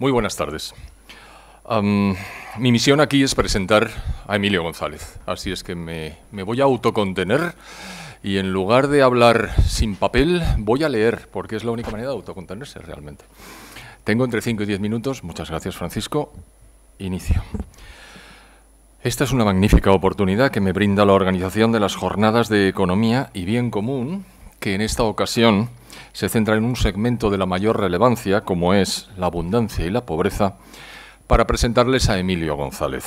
Muy buenas tardes. mi misión aquí es presentar a Emilio González, así es que me, me voy a autocontener y en lugar de hablar sin papel, voy a leer, porque es la única manera de autocontenerse realmente. Tengo entre 5 y 10 minutos, muchas gracias Francisco, inicio. Esta es una magnífica oportunidad que me brinda la organización de las jornadas de economía y bien común, que en esta ocasión se centra en un segmento de la mayor relevancia, como es la abundancia y la pobreza, para presentarles a Emilio González,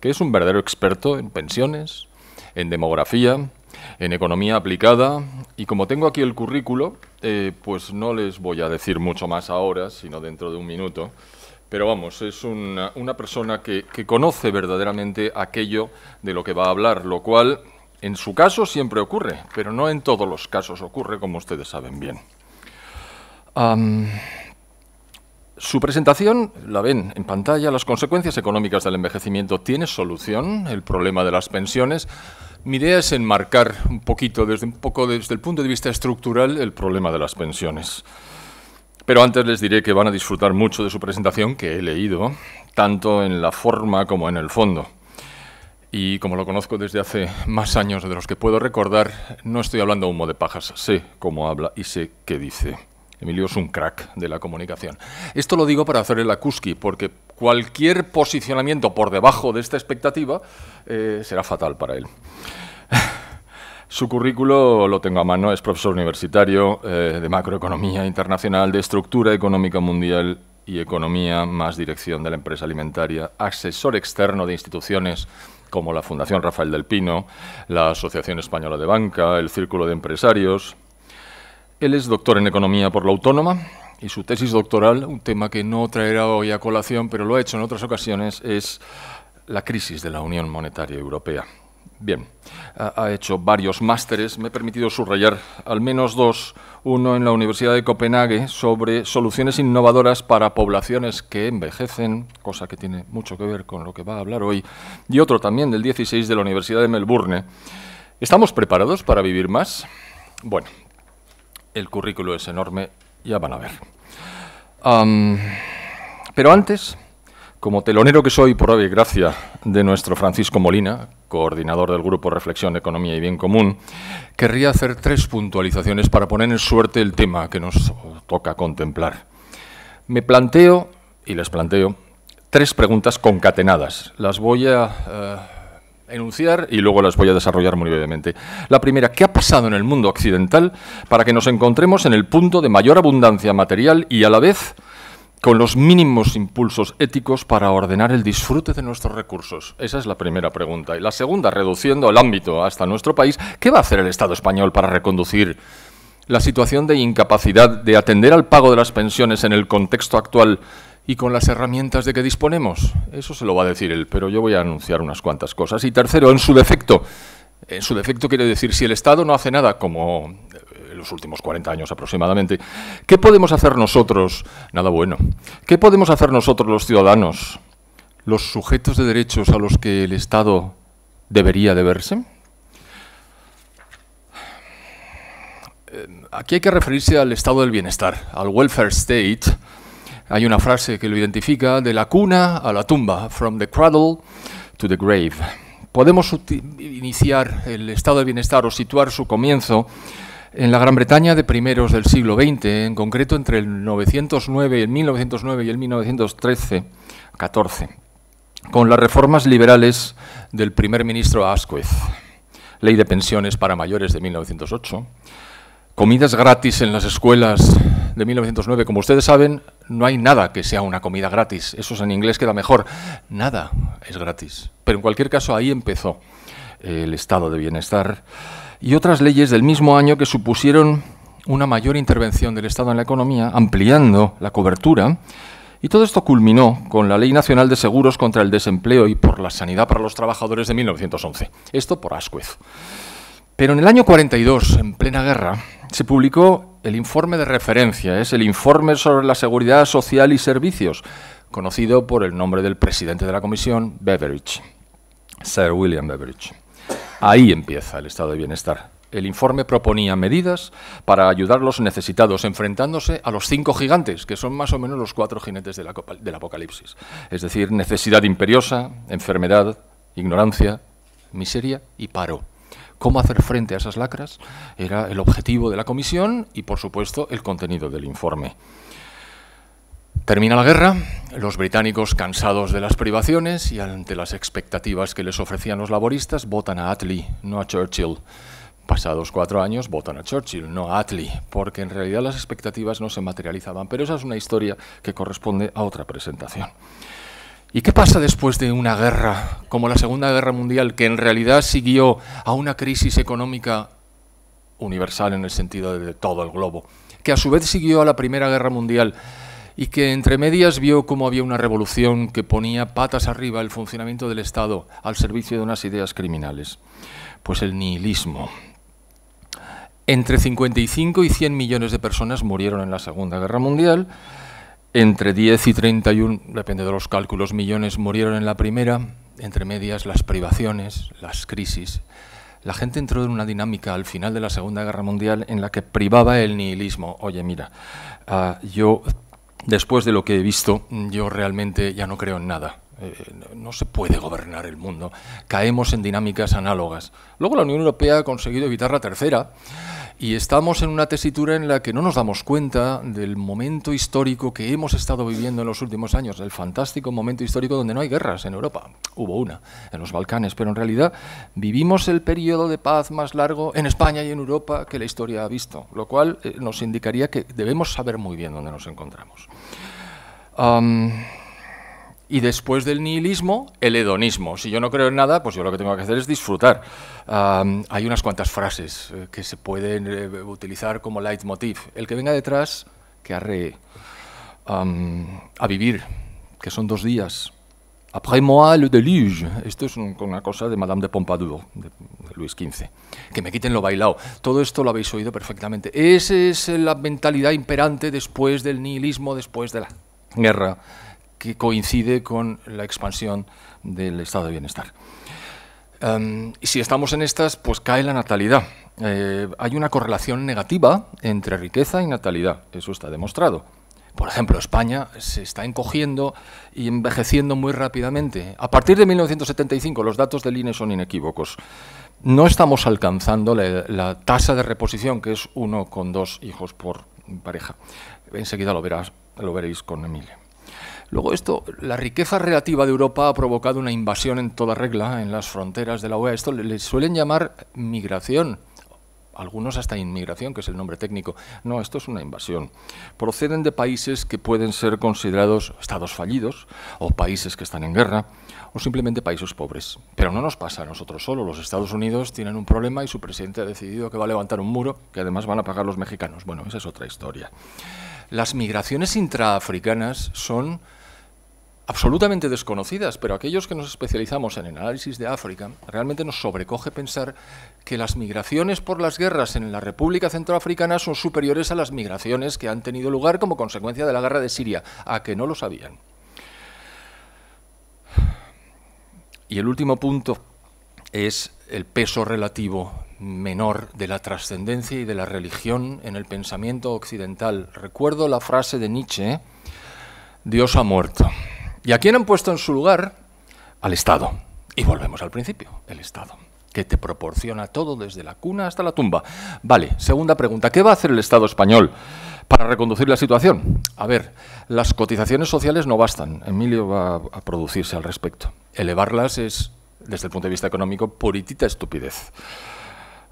que es un verdadero experto en pensiones, en demografía, en economía aplicada, y como tengo aquí el currículo, eh, pues no les voy a decir mucho más ahora, sino dentro de un minuto. Pero vamos, es una, persona que conoce verdaderamente aquello de lo que va a hablar, lo cual en su caso siempre ocurre, pero no en todos los casos ocurre, como ustedes saben bien su presentación, la ven en pantalla, las consecuencias económicas del envejecimiento tiene solución, el problema de las pensiones. Mi idea es enmarcar un poquito, desde, un poco desde el punto de vista estructural, el problema de las pensiones. Pero antes les diré que van a disfrutar mucho de su presentación, que he leído, tanto en la forma como en el fondo. Y como lo conozco desde hace más años de los que puedo recordar, no estoy hablando humo de pajas, sé cómo habla y sé qué dice. Emilio es un crack de la comunicación. Esto lo digo para hacer el acuski, porque cualquier posicionamiento por debajo de esta expectativa eh, será fatal para él. Su currículo lo tengo a mano, es profesor universitario eh, de macroeconomía internacional, de estructura económica mundial y economía, más dirección de la empresa alimentaria, asesor externo de instituciones como la Fundación Rafael del Pino, la Asociación Española de Banca, el Círculo de Empresarios, él es doctor en Economía por la Autónoma y su tesis doctoral, un tema que no traerá hoy a colación, pero lo ha hecho en otras ocasiones, es la crisis de la Unión Monetaria Europea. Bien, ha hecho varios másteres, me he permitido subrayar al menos dos, uno en la Universidad de Copenhague sobre soluciones innovadoras para poblaciones que envejecen, cosa que tiene mucho que ver con lo que va a hablar hoy, y otro también del 16 de la Universidad de Melbourne. ¿Estamos preparados para vivir más? Bueno, el currículo es enorme, ya van a ver. pero antes, como telonero que soy, por gracia, de nuestro Francisco Molina, coordinador del Grupo Reflexión, Economía y Bien Común, querría hacer tres puntualizaciones para poner en suerte el tema que nos toca contemplar. Me planteo, y les planteo, tres preguntas concatenadas. Las voy a... Eh, enunciar y luego las voy a desarrollar muy brevemente. La primera, ¿qué ha pasado en el mundo occidental para que nos encontremos en el punto de mayor abundancia material y a la vez con los mínimos impulsos éticos para ordenar el disfrute de nuestros recursos? Esa es la primera pregunta. Y la segunda, reduciendo el ámbito hasta nuestro país, ¿qué va a hacer el Estado español para reconducir la situación de incapacidad de atender al pago de las pensiones en el contexto actual y con las herramientas de que disponemos. Eso se lo va a decir él, pero yo voy a anunciar unas cuantas cosas. Y tercero, en su defecto. En su defecto quiere decir, si el Estado no hace nada, como eh, en los últimos 40 años aproximadamente, ¿qué podemos hacer nosotros? Nada bueno. ¿Qué podemos hacer nosotros los ciudadanos, los sujetos de derechos a los que el Estado debería deberse? Eh, aquí hay que referirse al estado del bienestar, al welfare state, hay una frase que lo identifica, de la cuna a la tumba, from the cradle to the grave. Podemos iniciar el estado de bienestar o situar su comienzo en la Gran Bretaña de primeros del siglo XX, en concreto entre el 909, el 1909 y el 1913, 14, con las reformas liberales del primer ministro Asquith, ley de pensiones para mayores de 1908, Comidas gratis en las escuelas de 1909. Como ustedes saben, no hay nada que sea una comida gratis. Eso es en inglés queda mejor. Nada es gratis. Pero en cualquier caso, ahí empezó el estado de bienestar y otras leyes del mismo año que supusieron una mayor intervención del Estado en la economía, ampliando la cobertura. Y todo esto culminó con la Ley Nacional de Seguros contra el Desempleo y por la Sanidad para los Trabajadores de 1911. Esto por Asquez. Pero en el año 42, en plena guerra, se publicó el informe de referencia, es el informe sobre la seguridad social y servicios, conocido por el nombre del presidente de la comisión, Beveridge, Sir William Beveridge. Ahí empieza el estado de bienestar. El informe proponía medidas para ayudar a los necesitados, enfrentándose a los cinco gigantes, que son más o menos los cuatro jinetes del apocalipsis. Es decir, necesidad imperiosa, enfermedad, ignorancia, miseria y paro cómo hacer frente a esas lacras era el objetivo de la comisión y, por supuesto, el contenido del informe. Termina la guerra, los británicos, cansados de las privaciones y ante las expectativas que les ofrecían los laboristas, votan a Attlee, no a Churchill. Pasados cuatro años votan a Churchill, no a Attlee, porque en realidad las expectativas no se materializaban. Pero esa es una historia que corresponde a otra presentación. ¿Y qué pasa después de una guerra como la Segunda Guerra Mundial, que en realidad siguió a una crisis económica universal en el sentido de todo el globo, que a su vez siguió a la Primera Guerra Mundial y que entre medias vio cómo había una revolución que ponía patas arriba el funcionamiento del Estado al servicio de unas ideas criminales? Pues el nihilismo. Entre 55 y 100 millones de personas murieron en la Segunda Guerra Mundial entre 10 y 31, depende de los cálculos, millones murieron en la primera, entre medias las privaciones, las crisis. La gente entró en una dinámica al final de la Segunda Guerra Mundial en la que privaba el nihilismo. Oye, mira, ah, yo, después de lo que he visto, yo realmente ya no creo en nada. Eh, no se puede gobernar el mundo. Caemos en dinámicas análogas. Luego la Unión Europea ha conseguido evitar la tercera y estamos en una tesitura en la que no nos damos cuenta del momento histórico que hemos estado viviendo en los últimos años, el fantástico momento histórico donde no hay guerras en Europa. Hubo una en los Balcanes, pero en realidad vivimos el periodo de paz más largo en España y en Europa que la historia ha visto, lo cual eh, nos indicaría que debemos saber muy bien dónde nos encontramos y después del nihilismo, el hedonismo. Si yo no creo en nada, pues yo lo que tengo que hacer es disfrutar. hay unas cuantas frases eh, que se pueden eh, utilizar como leitmotiv. El que venga detrás, que arre a vivir, que son dos días. Après moi, le déluge. Esto es una cosa de Madame de Pompadour, de, de Luis XV. Que me quiten lo bailado. Todo esto lo habéis oído perfectamente. Esa es la mentalidad imperante después del nihilismo, después de la guerra que coincide con la expansión del estado de bienestar. Em, y si estamos en estas, pues cae la natalidad. Eh, hay una correlación negativa entre riqueza y natalidad, eso está demostrado. Por ejemplo, España se está encogiendo y envejeciendo muy rápidamente. A partir de 1975, los datos del INE son inequívocos. No estamos alcanzando la, tasa de reposición, que es uno con dos hijos por pareja. Enseguida lo, verás, lo veréis con Emilia. Luego esto, la riqueza relativa de Europa ha provocado una invasión en toda regla en las fronteras de la UEA. Esto le, suelen llamar migración algunos hasta inmigración, que es el nombre técnico. No, esto es una invasión. Proceden de países que pueden ser considerados estados fallidos, o países que están en guerra, o simplemente países pobres. Pero no nos pasa a nosotros solo. Los Estados Unidos tienen un problema y su presidente ha decidido que va a levantar un muro que además van a pagar los mexicanos. Bueno, esa es otra historia. Las migraciones intraafricanas son absolutamente desconocidas, pero aquellos que nos especializamos en el análisis de África, realmente nos sobrecoge pensar que las migraciones por las guerras en la República Centroafricana son superiores a las migraciones que han tenido lugar como consecuencia de la guerra de Siria, a que no lo sabían. Y el último punto es el peso relativo menor de la trascendencia y de la religión en el pensamiento occidental. Recuerdo la frase de Nietzsche, Dios ha muerto. ¿Y a quién han puesto en su lugar? Al Estado. Y volvemos al principio, el Estado, que te proporciona todo desde la cuna hasta la tumba. Vale, segunda pregunta, ¿qué va a hacer el Estado español? para reconducir la situación? A ver, las cotizaciones sociales no bastan. Emilio va a producirse al respecto. Elevarlas es, desde el punto de vista económico, puritita estupidez.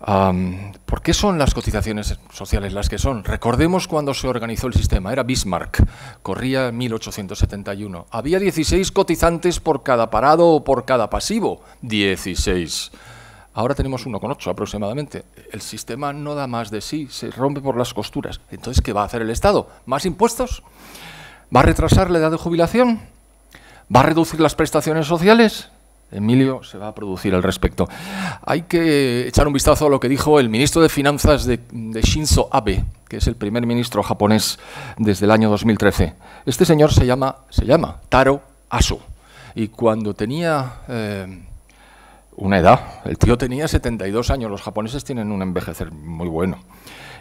¿Por qué son las cotizaciones sociales las que son? Recordemos cuando se organizó el sistema, era Bismarck, corría 1871. Había 16 cotizantes por cada parado o por cada pasivo, 16. Ahora tenemos 1,8 aproximadamente. El sistema no da más de sí, se rompe por las costuras. Entonces, ¿qué va a hacer el Estado? ¿Más impuestos? ¿Va a retrasar la edad de jubilación? ¿Va a reducir las prestaciones sociales? Emilio se va a producir al respecto. Hay que echar un vistazo a lo que dijo el ministro de Finanzas de, Shinzo Abe, que es el primer ministro japonés desde el año 2013. Este señor se llama, se llama Taro Aso. Y cuando tenía eh, una edad, el tío tenía 72 años, los japoneses tienen un envejecer muy bueno,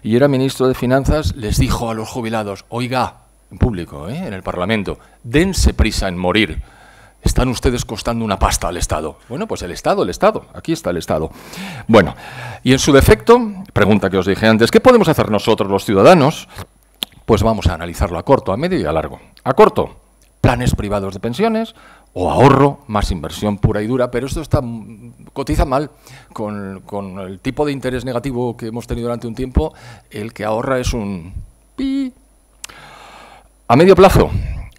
y era ministro de Finanzas, les dijo a los jubilados, oiga, en público, eh, en el Parlamento, dense prisa en morir están ustedes costando una pasta al Estado. Bueno, pues el Estado, el Estado. Aquí está el Estado. Bueno, y en su defecto, pregunta que os dije antes, ¿qué podemos hacer nosotros los ciudadanos? Pues vamos a analizarlo a corto, a medio y a largo. A corto, planes privados de pensiones o ahorro más inversión pura y dura, pero esto está, cotiza mal con, el tipo de interés negativo que hemos tenido durante un tiempo. El que ahorra es un pi. A medio plazo,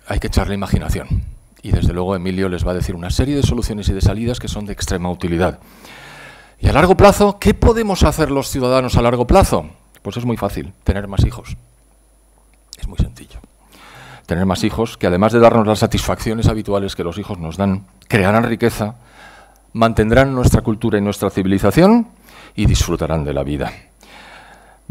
hay que echarle imaginación y desde luego Emilio les va a decir una serie de soluciones y de salidas que son de extrema utilidad. ¿Y a largo plazo? ¿Qué podemos hacer los ciudadanos a largo plazo? Pues es muy fácil, tener más hijos. Es muy sencillo. Tener más hijos que además de darnos las satisfacciones habituales que los hijos nos dan, crearán riqueza, mantendrán nuestra cultura y nuestra civilización y disfrutarán de la vida.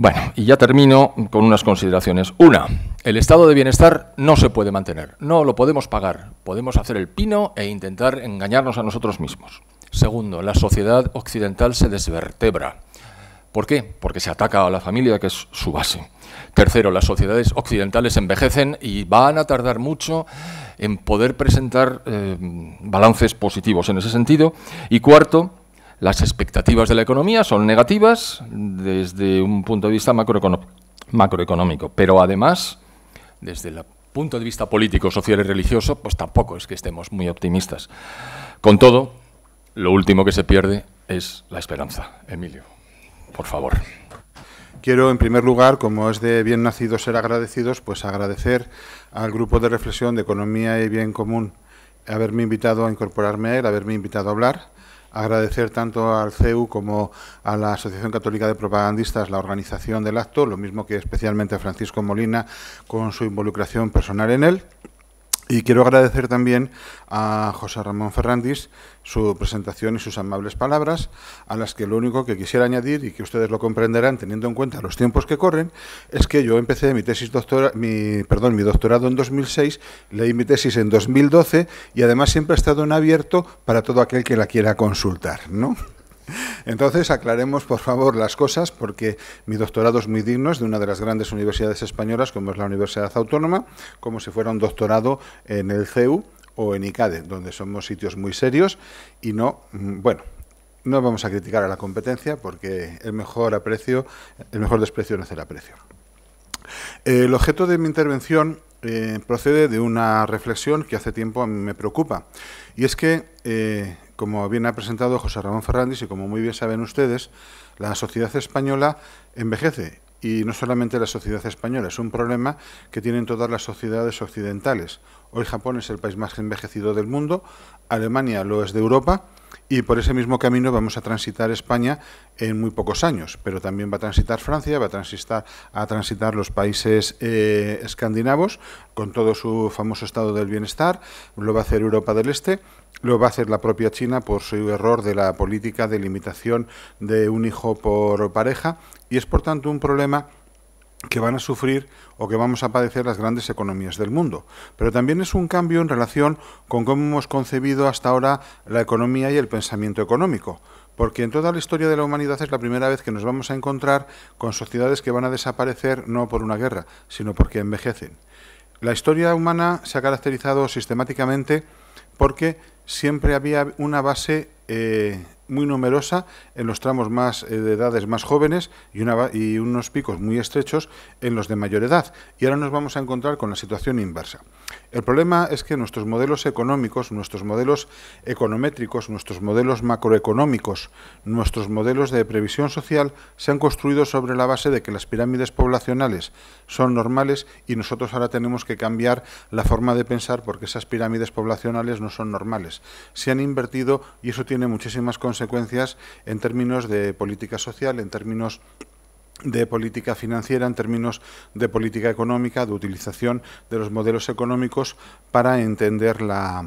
Bueno, y ya termino con unas consideraciones. Una, el estado de bienestar no se puede mantener, no lo podemos pagar, podemos hacer el pino e intentar engañarnos a nosotros mismos. Segundo, la sociedad occidental se desvertebra. ¿Por qué? Porque se ataca a la familia, que es su base. Tercero, las sociedades occidentales envejecen y van a tardar mucho en poder presentar eh, balances positivos en ese sentido. Y cuarto, las expectativas de la economía son negativas desde un punto de vista macroeconómico, pero además, desde el punto de vista político, social y religioso, pues tampoco es que estemos muy optimistas. Con todo, lo último que se pierde es la esperanza. Emilio, por favor. Quiero, en primer lugar, como es de bien nacido ser agradecidos, pues agradecer al Grupo de Reflexión de Economía y Bien Común haberme invitado a incorporarme a él, haberme invitado a hablar agradecer tanto al CEU como a la Asociación Católica de Propagandistas la organización del acto, lo mismo que especialmente a Francisco Molina con su involucración personal en él. Y quiero agradecer también a José Ramón Ferrandis su presentación y sus amables palabras, a las que lo único que quisiera añadir, y que ustedes lo comprenderán teniendo en cuenta los tiempos que corren, es que yo empecé mi tesis doctora, mi, perdón, mi doctorado en 2006, leí mi tesis en 2012 y además siempre ha estado en abierto para todo aquel que la quiera consultar, ¿no? Entonces, aclaremos, por favor, las cosas, porque mi doctorado es muy digno, es de una de las grandes universidades españolas, como es la Universidad Autónoma, como si fuera un doctorado en el CEU o en ICADE, donde somos sitios muy serios y no, mm, bueno, no vamos a criticar a la competencia porque el mejor aprecio, el mejor desprecio no es el aprecio. El objeto de mi intervención eh, procede de una reflexión que hace tiempo a mí me preocupa y es que eh, como bien ha presentado José Ramón Fernández y como muy bien saben ustedes, la sociedad española envejece y no solamente la sociedad española, es un problema que tienen todas las sociedades occidentales. Hoy Japón es el país más envejecido del mundo, Alemania lo es de Europa y por ese mismo camino vamos a transitar España en muy pocos años, pero también va a transitar Francia, va a transitar, a transitar los países eh, escandinavos con todo su famoso estado del bienestar, lo va a hacer Europa del Este, lo va a hacer la propia China por su error de la política de limitación de un hijo por pareja y es por tanto un problema que van a sufrir o que vamos a padecer las grandes economías del mundo. Pero también es un cambio en relación con cómo hemos concebido hasta ahora la economía y el pensamiento económico. Porque en toda la historia de la humanidad es la primera vez que nos vamos a encontrar con sociedades que van a desaparecer no por una guerra, sino porque envejecen. La historia humana se ha caracterizado sistemáticamente porque siempre había una base eh, muy numerosa en los tramos más eh, de edades más jóvenes y, y unos picos muy estrechos en los de mayor edad. Y ahora nos vamos a encontrar con la situación inversa. El problema es que nuestros modelos económicos, nuestros modelos econométricos, nuestros modelos macroeconómicos, nuestros modelos de previsión social se han construido sobre la base de que las pirámides poblacionales son normales y nosotros ahora tenemos que cambiar la forma de pensar porque esas pirámides poblacionales no son normales. Se han invertido y eso tiene tiene muchísimas consecuencias en términos de política social, en términos de política financiera en términos de política económica, de utilización de los modelos económicos para entender la,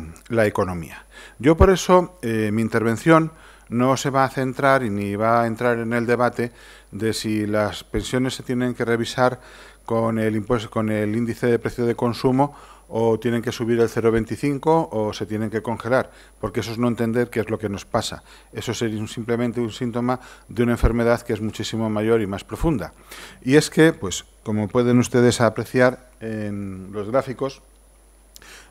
economía. Yo por eso eh, mi intervención no se va a centrar y ni va a entrar en el debate de si las pensiones se tienen que revisar con el, impuesto, con el índice de precio de consumo o tienen que subir el 0,25 o se tienen que congelar, porque eso es no entender qué es lo que nos pasa. Eso sería simplemente un síntoma de una enfermedad que es muchísimo mayor y más profunda. Y es que, pues, como pueden ustedes apreciar en los gráficos,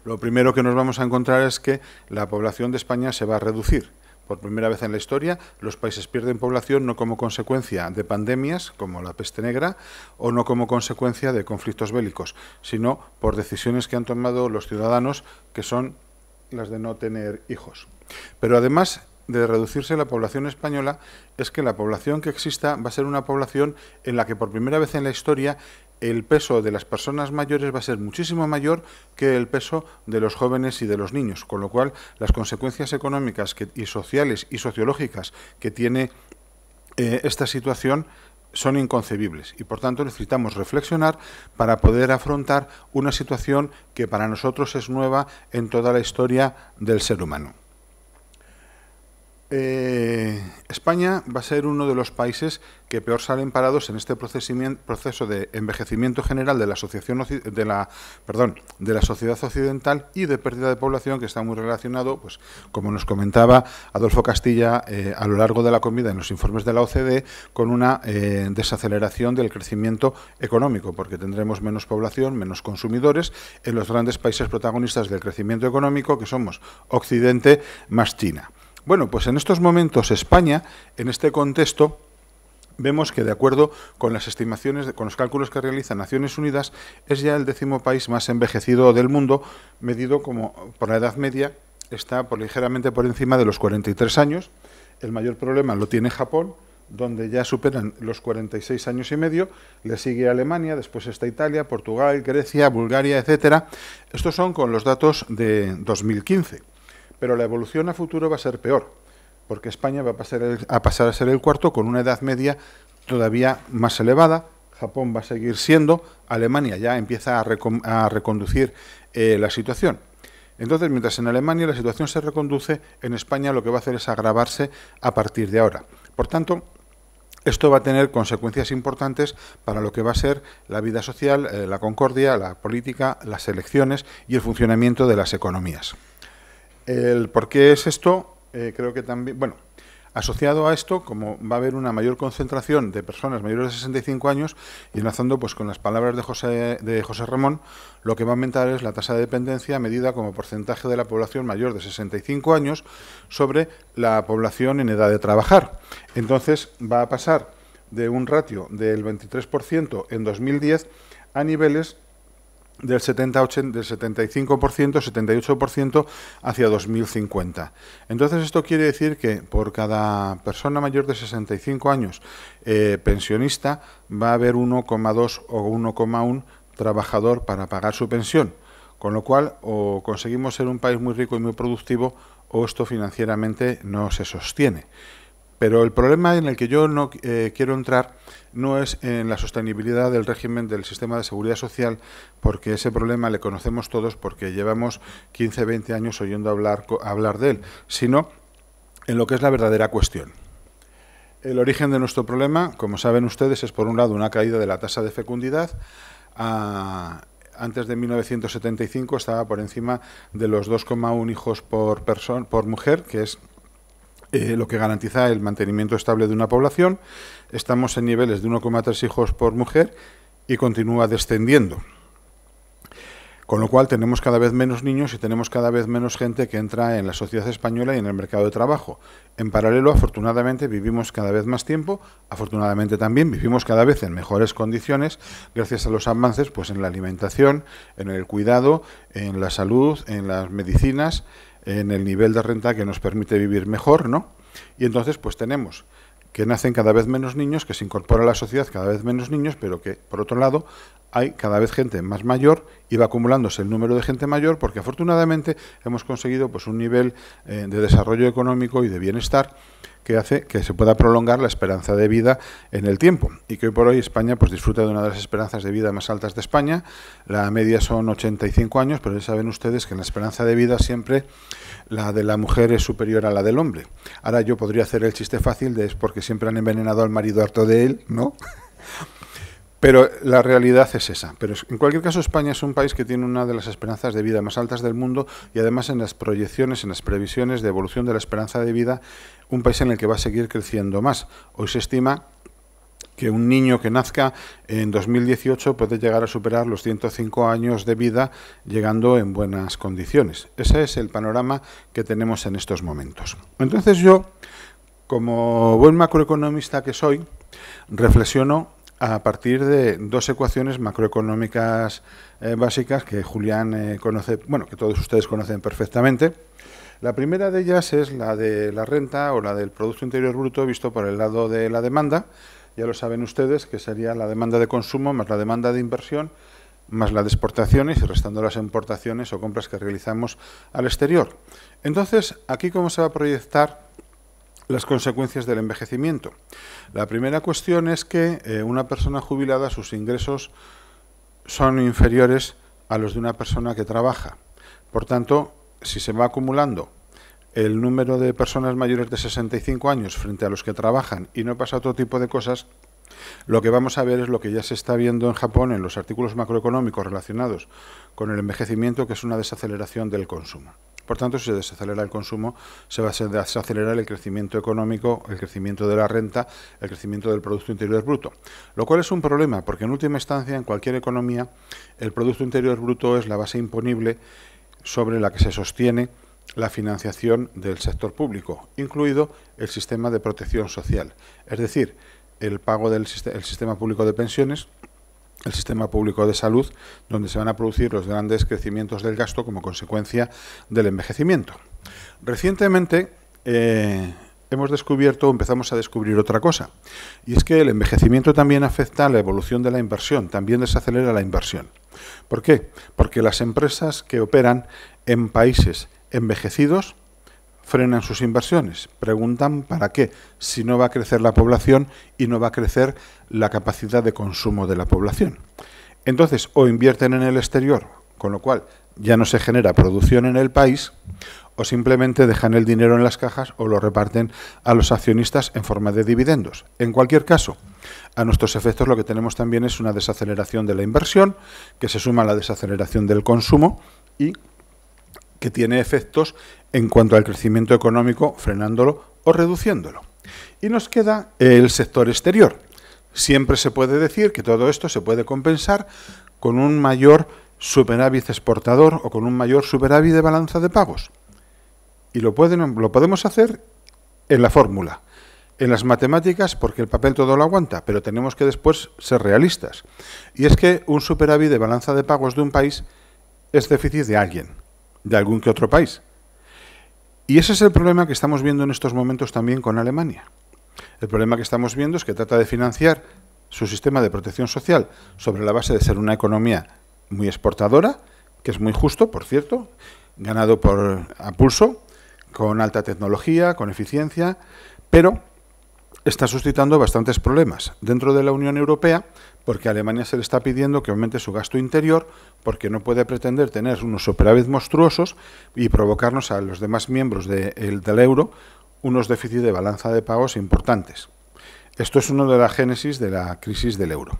lo primero que nos vamos a encontrar es que la población de España se va a reducir. Por primera vez en la historia, los países pierden población no como consecuencia de pandemias, como la peste negra, o no como consecuencia de conflictos bélicos, sino por decisiones que han tomado los ciudadanos, que son las de no tener hijos. Pero además de reducirse la población española es que la población que exista va a ser una población en la que por primera vez en la historia el peso de las personas mayores va a ser muchísimo mayor que el peso de los jóvenes y de los niños, con lo cual las consecuencias económicas y sociales y sociológicas que tiene eh, esta situación son inconcebibles y por tanto necesitamos reflexionar para poder afrontar una situación que para nosotros es nueva en toda la historia del ser humano. Eh, España va a ser uno de los países que peor salen parados en este proceso de envejecimiento general de la, asociación, de la, perdón, de la sociedad occidental y de pérdida de población que está muy relacionado, pues como nos comentaba Adolfo Castilla eh, a lo largo de la comida en los informes de la OCDE, con una eh, desaceleración del crecimiento económico, porque tendremos menos población, menos consumidores en los grandes países protagonistas del crecimiento económico, que somos Occidente más China. Bueno, pues en estos momentos España, en este contexto, vemos que de acuerdo con las estimaciones, con los cálculos que realizan Naciones Unidas, es ya el décimo país más envejecido del mundo, medido como por la edad media, está por, ligeramente por encima de los 43 años. El mayor problema lo tiene Japón, donde ya superan los 46 años y medio, le sigue Alemania, después está Italia, Portugal, Grecia, Bulgaria, etcétera. Estos son con los datos de 2015 pero la evolución a futuro va a ser peor, porque España va a pasar, a, pasar a ser el cuarto con una edad media todavía más elevada, Japón va a seguir siendo, Alemania ya empieza a, reconducir eh, la situación. Entonces, mientras en Alemania la situación se reconduce, en España lo que va a hacer es agravarse a partir de ahora. Por tanto, esto va a tener consecuencias importantes para lo que va a ser la vida social, eh, la concordia, la política, las elecciones y el funcionamiento de las economías. El por qué es esto, eh, creo que también, bueno, asociado a esto, como va a haber una mayor concentración de personas mayores de 65 años, y enlazando pues con las palabras de José, de José Ramón, lo que va a aumentar es la tasa de dependencia medida como porcentaje de la población mayor de 65 años sobre la población en edad de trabajar. Entonces va a pasar de un ratio del 23% en 2010 a niveles del, 70, del 75%, 78% hacia 2050. Entonces esto quiere decir que por cada persona mayor de 65 años eh, pensionista va a haber 1,2 o 1,1 trabajador para pagar su pensión. Con lo cual, o conseguimos ser un país muy rico y muy productivo, o esto financieramente no se sostiene. Pero el problema en el que yo no eh, quiero entrar no es en la sostenibilidad del régimen del sistema de seguridad social, porque ese problema le conocemos todos porque llevamos 15, 20 años oyendo hablar, hablar de él, sino en lo que es la verdadera cuestión. El origen de nuestro problema, como saben ustedes, es por un lado una caída de la tasa de fecundidad. Ah, antes de 1975 estaba por encima de los 2,1 hijos por, por mujer, que es eh, lo que garantiza el mantenimiento estable de una población. Estamos en niveles de 1,3 hijos por mujer y continúa descendiendo. Con lo cual tenemos cada vez menos niños y tenemos cada vez menos gente que entra en la sociedad española y en el mercado de trabajo. En paralelo, afortunadamente, vivimos cada vez más tiempo, afortunadamente también vivimos cada vez en mejores condiciones gracias a los avances pues, en la alimentación, en el cuidado, en la salud, en las medicinas, en el nivel de renta que nos permite vivir mejor, ¿no? Y entonces pues tenemos que nacen cada vez menos niños, que se incorpora a la sociedad cada vez menos niños, pero que, por otro lado, hay cada vez gente más mayor y va acumulándose el número de gente mayor porque afortunadamente hemos conseguido pues, un nivel eh, de desarrollo económico y de bienestar que hace que se pueda prolongar la esperanza de vida en el tiempo y que hoy por hoy España pues disfruta de una de las esperanzas de vida más altas de España. La media son 85 años, pero ya saben ustedes que en la esperanza de vida siempre la de la mujer es superior a la del hombre. Ahora yo podría hacer el chiste fácil de es porque siempre han envenenado al marido harto de él, ¿no? Pero la realidad es esa. Pero en cualquier caso, España es un país que tiene una de las esperanzas de vida más altas del mundo y además en las proyecciones, en las previsiones de evolución de la esperanza de vida, un país en el que va a seguir creciendo más. Hoy se estima que un niño que nazca en 2018 puede llegar a superar los 105 años de vida llegando en buenas condiciones. Ese es el panorama que tenemos en estos momentos. Entonces yo, como buen macroeconomista que soy, reflexiono a partir de dos ecuaciones macroeconómicas eh, básicas que Julián eh, conoce, bueno, que todos ustedes conocen perfectamente. La primera de ellas es la de la renta o la del Producto Interior Bruto visto por el lado de la demanda. Ya lo saben ustedes que sería la demanda de consumo más la demanda de inversión más la de exportaciones y restando las importaciones o compras que realizamos al exterior. Entonces, aquí cómo se va a proyectar las consecuencias del envejecimiento. La primera cuestión es que eh, una persona jubilada, sus ingresos son inferiores a los de una persona que trabaja. Por tanto, si se va acumulando el número de personas mayores de 65 años frente a los que trabajan y no pasa otro tipo de cosas, lo que vamos a ver es lo que ya se está viendo en Japón en los artículos macroeconómicos relacionados con el envejecimiento, que es una desaceleración del consumo. Por tanto, si se desacelera el consumo, se va a desacelerar el crecimiento económico, el crecimiento de la renta, el crecimiento del Producto Interior Bruto. Lo cual es un problema, porque en última instancia, en cualquier economía, el Producto Interior Bruto es la base imponible sobre la que se sostiene la financiación del sector público, incluido el sistema de protección social, es decir, el pago del sistema público de pensiones, el sistema público de salud, donde se van a producir los grandes crecimientos del gasto como consecuencia del envejecimiento. Recientemente eh, hemos descubierto, empezamos a descubrir otra cosa, y es que el envejecimiento también afecta a la evolución de la inversión, también desacelera la inversión. ¿Por qué? Porque las empresas que operan en países envejecidos frenan sus inversiones. Preguntan para qué, si no va a crecer la población y no va a crecer la capacidad de consumo de la población. Entonces, o invierten en el exterior, con lo cual ya no se genera producción en el país, o simplemente dejan el dinero en las cajas o lo reparten a los accionistas en forma de dividendos. En cualquier caso, a nuestros efectos lo que tenemos también es una desaceleración de la inversión, que se suma a la desaceleración del consumo y que tiene efectos en cuanto al crecimiento económico, frenándolo o reduciéndolo. Y nos queda el sector exterior. Siempre se puede decir que todo esto se puede compensar con un mayor superávit exportador o con un mayor superávit de balanza de pagos. Y lo, pueden, lo podemos hacer en la fórmula, en las matemáticas, porque el papel todo lo aguanta, pero tenemos que después ser realistas. Y es que un superávit de balanza de pagos de un país es déficit de alguien de algún que otro país. Y ese es el problema que estamos viendo en estos momentos también con Alemania. El problema que estamos viendo es que trata de financiar su sistema de protección social sobre la base de ser una economía muy exportadora, que es muy justo, por cierto, ganado por a pulso, con alta tecnología, con eficiencia, pero está suscitando bastantes problemas dentro de la Unión Europea porque Alemania se le está pidiendo que aumente su gasto interior, porque no puede pretender tener unos superávit monstruosos y provocarnos a los demás miembros del euro unos déficits de balanza de pagos importantes. Esto es uno de la génesis de la crisis del euro.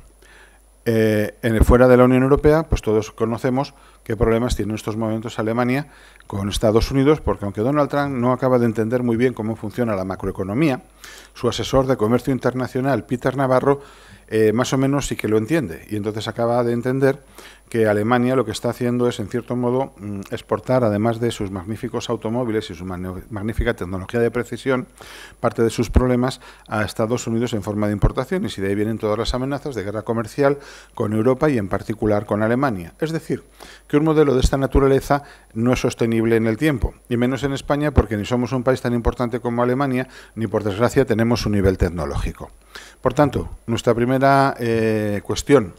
Eh, en el, fuera de la Unión Europea, pues todos conocemos qué problemas tiene en estos momentos Alemania con Estados Unidos, porque aunque Donald Trump no acaba de entender muy bien cómo funciona la macroeconomía, su asesor de comercio internacional, Peter Navarro, eh, más o menos sí que lo entiende. Y entonces acaba de entender que Alemania lo que está haciendo es, en cierto modo, mm, exportar, además de sus magníficos automóviles y su magnífica tecnología de precisión, parte de sus problemas a Estados Unidos en forma de importaciones. Y de ahí vienen todas las amenazas de guerra comercial con Europa y, en particular, con Alemania. Es decir, que un modelo de esta naturaleza no es sostenible en el tiempo, y menos en España, porque ni somos un país tan importante como Alemania, ni, por desgracia, tenemos un nivel tecnológico. Por tanto, nuestra primera eh, cuestión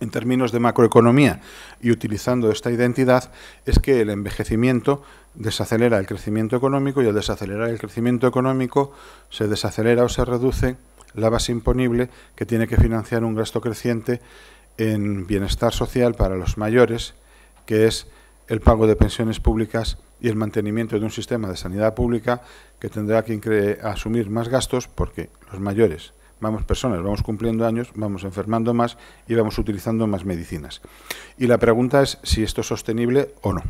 en términos de macroeconomía y utilizando esta identidad es que el envejecimiento desacelera el crecimiento económico y al desacelerar el crecimiento económico se desacelera o se reduce la base imponible que tiene que financiar un gasto creciente en bienestar social para los mayores, que es el pago de pensiones públicas y el mantenimiento de un sistema de sanidad pública que tendrá que asumir más gastos porque los mayores vamos personas, vamos cumpliendo años, vamos enfermando más y vamos utilizando más medicinas. Y la pregunta es si esto es sostenible o no.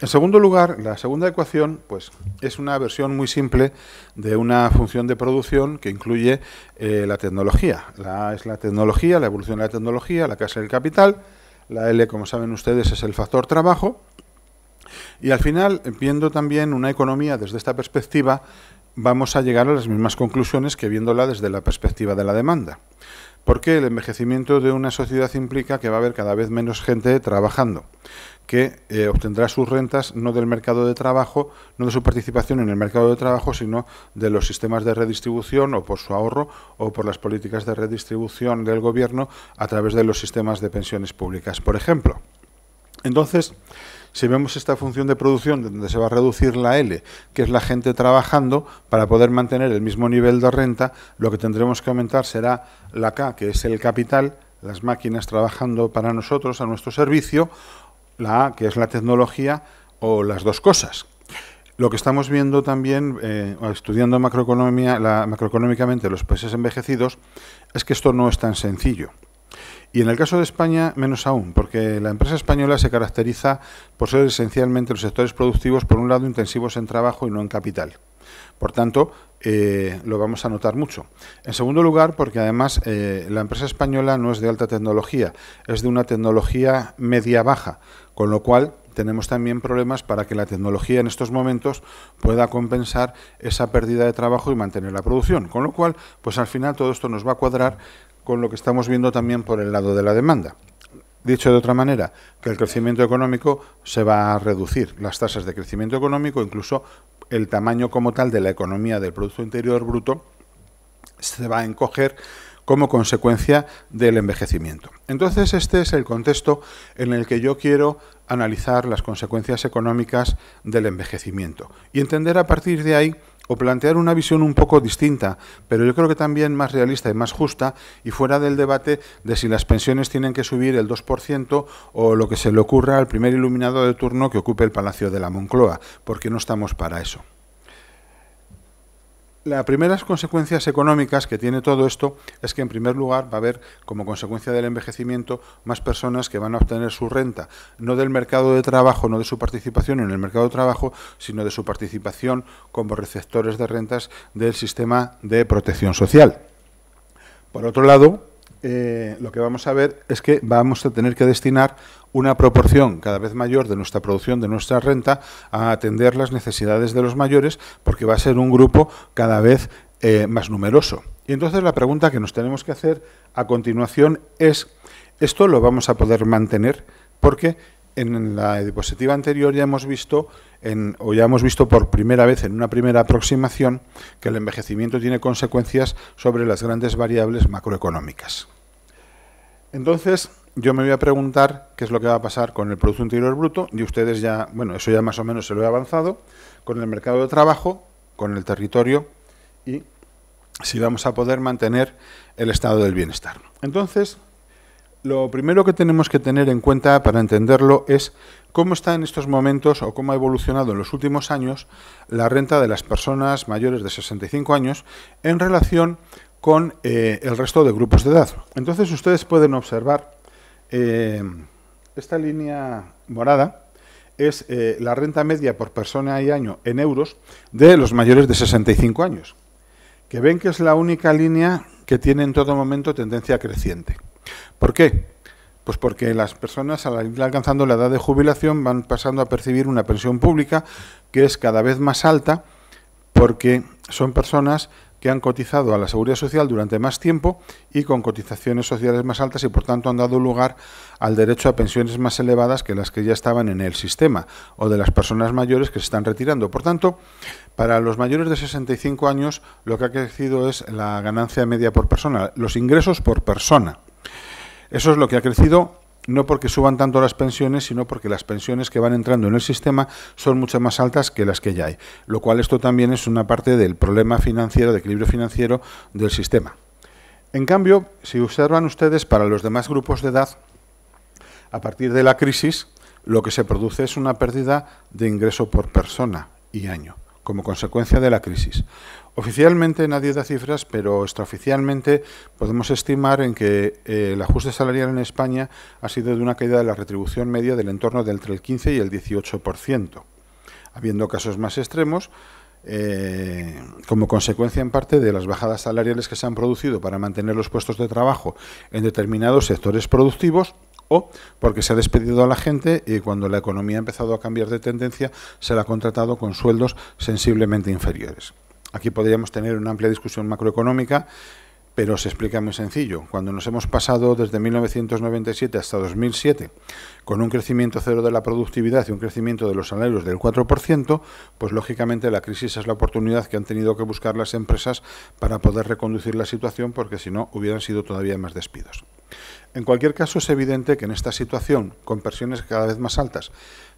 En segundo lugar, la segunda ecuación pues, es una versión muy simple de una función de producción que incluye eh, la tecnología. La A es la tecnología, la evolución de la tecnología, la casa del capital, la L, como saben ustedes, es el factor trabajo, y al final, viendo también una economía desde esta perspectiva, vamos a llegar a las mismas conclusiones que viéndola desde la perspectiva de la demanda. Porque el envejecimiento de una sociedad implica que va a haber cada vez menos gente trabajando, que eh, obtendrá sus rentas no del mercado de trabajo, no de su participación en el mercado de trabajo, sino de los sistemas de redistribución o por su ahorro o por las políticas de redistribución del gobierno a través de los sistemas de pensiones públicas, por ejemplo. Entonces, si vemos esta función de producción donde se va a reducir la L, que es la gente trabajando, para poder mantener el mismo nivel de renta, lo que tendremos que aumentar será la K, que es el capital, las máquinas trabajando para nosotros, a nuestro servicio, la A, que es la tecnología, o las dos cosas. Lo que estamos viendo también, eh, estudiando macroeconomía, la, macroeconómicamente los países envejecidos, es que esto no es tan sencillo. Y en el caso de España, menos aún, porque la empresa española se caracteriza por ser esencialmente los sectores productivos, por un lado, intensivos en trabajo y no en capital. Por tanto, eh, lo vamos a notar mucho. En segundo lugar, porque además eh, la empresa española no es de alta tecnología, es de una tecnología media-baja, con lo cual tenemos también problemas para que la tecnología en estos momentos pueda compensar esa pérdida de trabajo y mantener la producción. Con lo cual, pues al final todo esto nos va a cuadrar con lo que estamos viendo también por el lado de la demanda. Dicho de otra manera, que el crecimiento económico se va a reducir, las tasas de crecimiento económico, incluso el tamaño como tal de la economía del Producto Interior Bruto, se va a encoger como consecuencia del envejecimiento. Entonces, este es el contexto en el que yo quiero analizar las consecuencias económicas del envejecimiento y entender a partir de ahí o plantear una visión un poco distinta, pero yo creo que también más realista y más justa y fuera del debate de si las pensiones tienen que subir el 2% o lo que se le ocurra al primer iluminado de turno que ocupe el Palacio de la Moncloa, porque no estamos para eso las primeras consecuencias económicas que tiene todo esto es que, en primer lugar, va a haber, como consecuencia del envejecimiento, más personas que van a obtener su renta, no del mercado de trabajo, no de su participación en el mercado de trabajo, sino de su participación como receptores de rentas del sistema de protección social. Por otro lado, eh, lo que vamos a ver es que vamos a tener que destinar una proporción cada vez mayor de nuestra producción, de nuestra renta, a atender las necesidades de los mayores, porque va a ser un grupo cada vez eh, más numeroso. Y entonces la pregunta que nos tenemos que hacer a continuación es, ¿esto lo vamos a poder mantener? Porque en la diapositiva anterior ya hemos visto, en, o ya hemos visto por primera vez en una primera aproximación, que el envejecimiento tiene consecuencias sobre las grandes variables macroeconómicas. Entonces, yo me voy a preguntar qué es lo que va a pasar con el Producto Interior Bruto y ustedes ya, bueno, eso ya más o menos se lo he avanzado, con el mercado de trabajo, con el territorio y si vamos a poder mantener el estado del bienestar. Entonces, lo primero que tenemos que tener en cuenta para entenderlo es cómo está en estos momentos o cómo ha evolucionado en los últimos años la renta de las personas mayores de 65 años en relación con eh, el resto de grupos de edad. Entonces ustedes pueden observar eh, esta línea morada es eh, la renta media por persona y año en euros de los mayores de 65 años, que ven que es la única línea que tiene en todo momento tendencia creciente. ¿Por qué? Pues porque las personas al ir alcanzando la edad de jubilación van pasando a percibir una pensión pública que es cada vez más alta porque son personas que han cotizado a la Seguridad Social durante más tiempo y con cotizaciones sociales más altas y por tanto han dado lugar al derecho a pensiones más elevadas que las que ya estaban en el sistema o de las personas mayores que se están retirando. Por tanto, para los mayores de 65 años lo que ha crecido es la ganancia media por persona, los ingresos por persona. Eso es lo que ha crecido no porque suban tanto las pensiones, sino porque las pensiones que van entrando en el sistema son mucho más altas que las que ya hay, lo cual esto también es una parte del problema financiero, de equilibrio financiero del sistema. En cambio, si observan ustedes para los demás grupos de edad, a partir de la crisis, lo que se produce es una pérdida de ingreso por persona y año, como consecuencia de la crisis. Oficialmente nadie da cifras, pero extraoficialmente podemos estimar en que eh, el ajuste salarial en España ha sido de una caída de la retribución media del entorno de entre el 15 y el 18%, habiendo casos más extremos eh, como consecuencia en parte de las bajadas salariales que se han producido para mantener los puestos de trabajo en determinados sectores productivos o porque se ha despedido a la gente y cuando la economía ha empezado a cambiar de tendencia se la ha contratado con sueldos sensiblemente inferiores. Aquí podríamos tener una amplia discusión macroeconómica, pero se explica muy sencillo. Cuando nos hemos pasado desde 1997 hasta 2007 con un crecimiento cero de la productividad y un crecimiento de los salarios del 4%, pues lógicamente la crisis es la oportunidad que han tenido que buscar las empresas para poder reconducir la situación porque si no hubieran sido todavía más despidos. En cualquier caso es evidente que en esta situación, con presiones cada vez más altas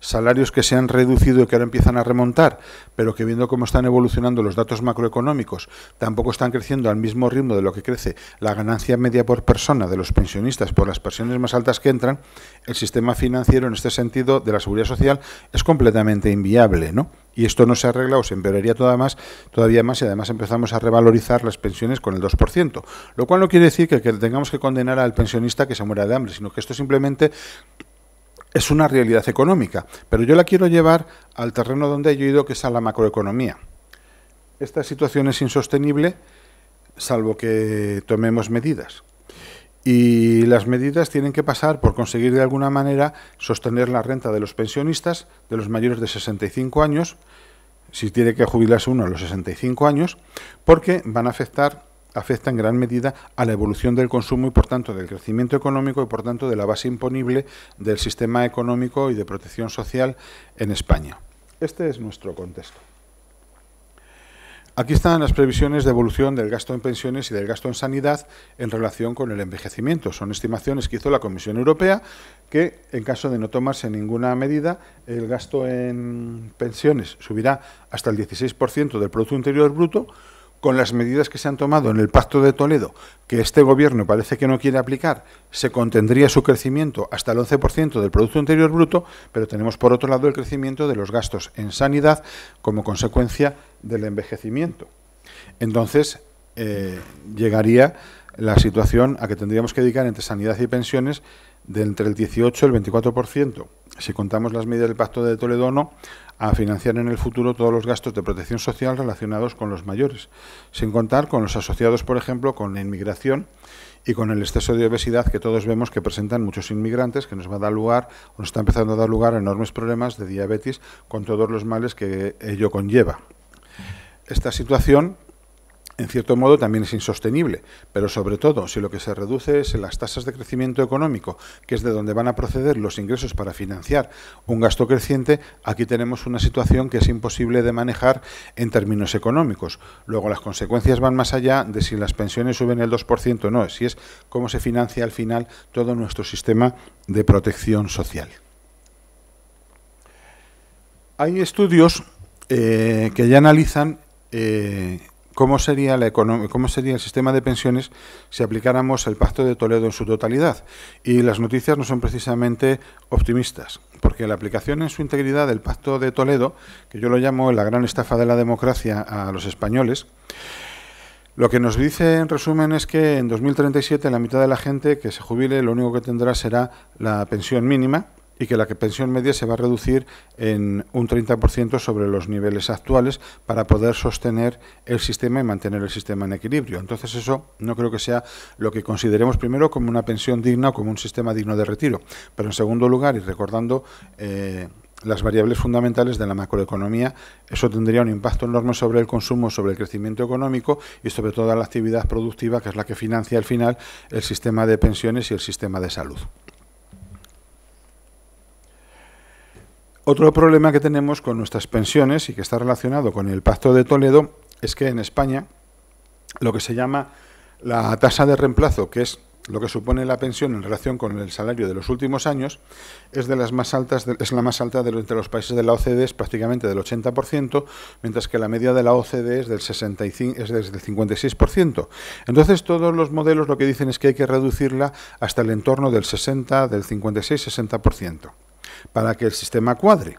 salarios que se han reducido y que ahora empiezan a remontar, pero que viendo cómo están evolucionando los datos macroeconómicos, tampoco están creciendo al mismo ritmo de lo que crece la ganancia media por persona de los pensionistas por las pensiones más altas que entran, el sistema financiero en este sentido de la seguridad social es completamente inviable, ¿no? y esto no se arregla o se empeoraría todavía más, todavía más y además empezamos a revalorizar las pensiones con el 2%, lo cual no quiere decir que tengamos que condenar al pensionista que se muera de hambre, sino que esto simplemente es una realidad económica, pero yo la quiero llevar al terreno donde he ido, que es a la macroeconomía. Esta situación es insostenible salvo que tomemos medidas. Y las medidas tienen que pasar por conseguir de alguna manera sostener la renta de los pensionistas, de los mayores de 65 años, si tiene que jubilarse uno a los 65 años, porque van a afectar afecta en gran medida a la evolución del consumo y por tanto del crecimiento económico y por tanto de la base imponible del sistema económico y de protección social en España. Este es nuestro contexto. Aquí están las previsiones de evolución del gasto en pensiones y del gasto en sanidad en relación con el envejecimiento. Son estimaciones que hizo la Comisión Europea que, en caso de no tomarse ninguna medida, el gasto en pensiones subirá hasta el 16% del Producto Interior Bruto, con las medidas que se han tomado en el Pacto de Toledo, que este gobierno parece que no quiere aplicar, se contendría su crecimiento hasta el 11% del Producto Interior Bruto, pero tenemos por otro lado el crecimiento de los gastos en sanidad como consecuencia del envejecimiento. Entonces, eh, llegaría la situación a que tendríamos que dedicar entre sanidad y pensiones de entre el 18 y el 24%, si contamos las medidas del Pacto de Toledono, a financiar en el futuro todos los gastos de protección social relacionados con los mayores, sin contar con los asociados, por ejemplo, con la inmigración y con el exceso de obesidad que todos vemos que presentan muchos inmigrantes, que nos va a dar lugar, o nos está empezando a dar lugar a enormes problemas de diabetes con todos los males que ello conlleva. Esta situación en cierto modo también es insostenible, pero sobre todo si lo que se reduce es en las tasas de crecimiento económico, que es de donde van a proceder los ingresos para financiar un gasto creciente, aquí tenemos una situación que es imposible de manejar en términos económicos. Luego las consecuencias van más allá de si las pensiones suben el 2% o no, si es cómo se financia al final todo nuestro sistema de protección social. Hay estudios eh, que ya analizan eh, ¿Cómo sería, la ¿Cómo sería el sistema de pensiones si aplicáramos el Pacto de Toledo en su totalidad? Y las noticias no son precisamente optimistas, porque la aplicación en su integridad del Pacto de Toledo, que yo lo llamo la gran estafa de la democracia a los españoles, lo que nos dice en resumen es que en 2037 la mitad de la gente que se jubile lo único que tendrá será la pensión mínima, y que la pensión media se va a reducir en un 30% sobre los niveles actuales para poder sostener el sistema y mantener el sistema en equilibrio. Entonces eso no creo que sea lo que consideremos primero como una pensión digna o como un sistema digno de retiro. Pero en segundo lugar, y recordando... Eh, las variables fundamentales de la macroeconomía. Eso tendría un impacto enorme sobre el consumo, sobre el crecimiento económico y sobre toda la actividad productiva, que es la que financia al final el sistema de pensiones y el sistema de salud. Otro problema que tenemos con nuestras pensiones y que está relacionado con el Pacto de Toledo es que en España lo que se llama la tasa de reemplazo, que es lo que supone la pensión en relación con el salario de los últimos años, es de las más altas, es la más alta de, entre los países de la OCDE, es prácticamente del 80%, mientras que la media de la OCDE es del 65, es del 56%. Entonces, todos los modelos lo que dicen es que hay que reducirla hasta el entorno del 60, del 56, 60% para que el sistema cuadre.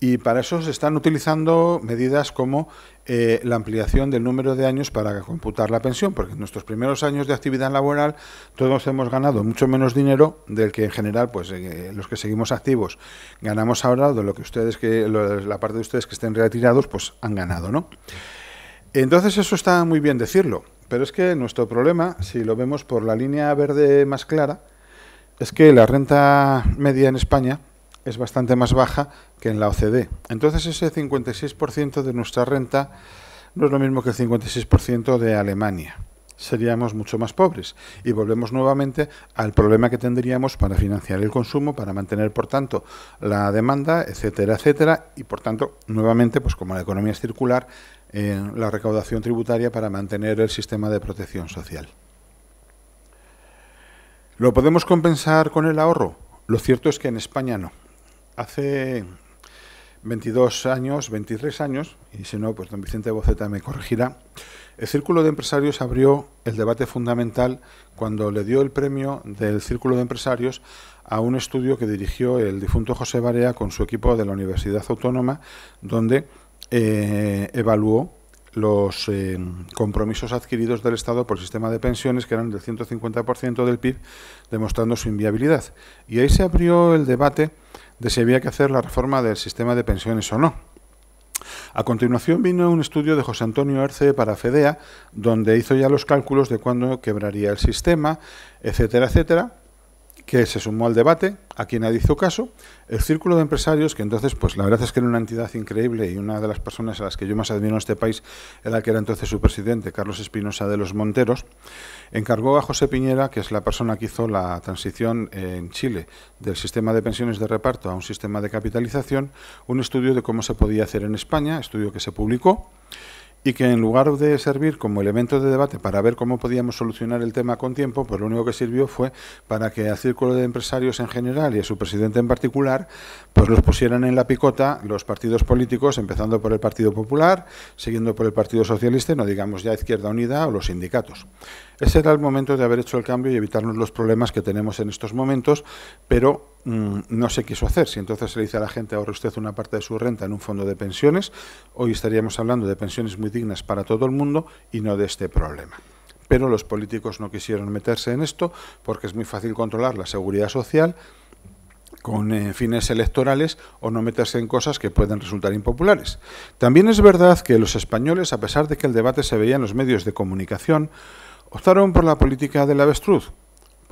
Y para eso se están utilizando medidas como eh, la ampliación del número de años para computar la pensión, porque en nuestros primeros años de actividad laboral todos hemos ganado mucho menos dinero del que en general, pues eh, los que seguimos activos ganamos ahora de lo que ustedes que la parte de ustedes que estén retirados, pues han ganado, ¿no? Entonces eso está muy bien decirlo, pero es que nuestro problema, si lo vemos por la línea verde más clara, es que la renta media en España es bastante más baja que en la OCDE. Entonces ese 56% de nuestra renta no es lo mismo que el 56% de Alemania. Seríamos mucho más pobres y volvemos nuevamente al problema que tendríamos para financiar el consumo, para mantener, por tanto, la demanda, etcétera, etcétera, y por tanto, nuevamente, pues como la economía es circular, eh, la recaudación tributaria para mantener el sistema de protección social. ¿Lo podemos compensar con el ahorro? Lo cierto es que en España no hace 22 años, 23 años, y si no, pues don Vicente Boceta me corregirá, el Círculo de Empresarios abrió el debate fundamental cuando le dio el premio del Círculo de Empresarios a un estudio que dirigió el difunto José Barea con su equipo de la Universidad Autónoma, donde eh, evaluó los eh, compromisos adquiridos del Estado por el sistema de pensiones, que eran del 150% del PIB, demostrando su inviabilidad. Y ahí se abrió el debate de si había que hacer la reforma del sistema de pensiones o no. A continuación vino un estudio de José Antonio Arce para FEDEA, donde hizo ya los cálculos de cuándo quebraría el sistema, etcétera, etcétera, que se sumó al debate, a quien nadie hizo caso, el Círculo de Empresarios, que entonces, pues la verdad es que era una entidad increíble y una de las personas a las que yo más admiro en este país era el que era entonces su presidente, Carlos Espinosa de los Monteros, encargó a José Piñera, que es la persona que hizo la transición en Chile del sistema de pensiones de reparto a un sistema de capitalización, un estudio de cómo se podía hacer en España, estudio que se publicó y que en lugar de servir como elemento de debate para ver cómo podíamos solucionar el tema con tiempo, pues lo único que sirvió fue para que al círculo de empresarios en general y a su presidente en particular, pues los pusieran en la picota los partidos políticos, empezando por el Partido Popular, siguiendo por el Partido Socialista no digamos ya Izquierda Unida o los sindicatos. Ese era el momento de haber hecho el cambio y evitarnos los problemas que tenemos en estos momentos, pero mm, no se quiso hacer. Si entonces se le dice a la gente ahorre usted una parte de su renta en un fondo de pensiones, hoy estaríamos hablando de pensiones muy dignas para todo el mundo y no de este problema. Pero los políticos no quisieron meterse en esto porque es muy fácil controlar la seguridad social con eh, fines electorales o no meterse en cosas que pueden resultar impopulares. También es verdad que los españoles, a pesar de que el debate se veía en los medios de comunicación, optaron por la política del avestruz,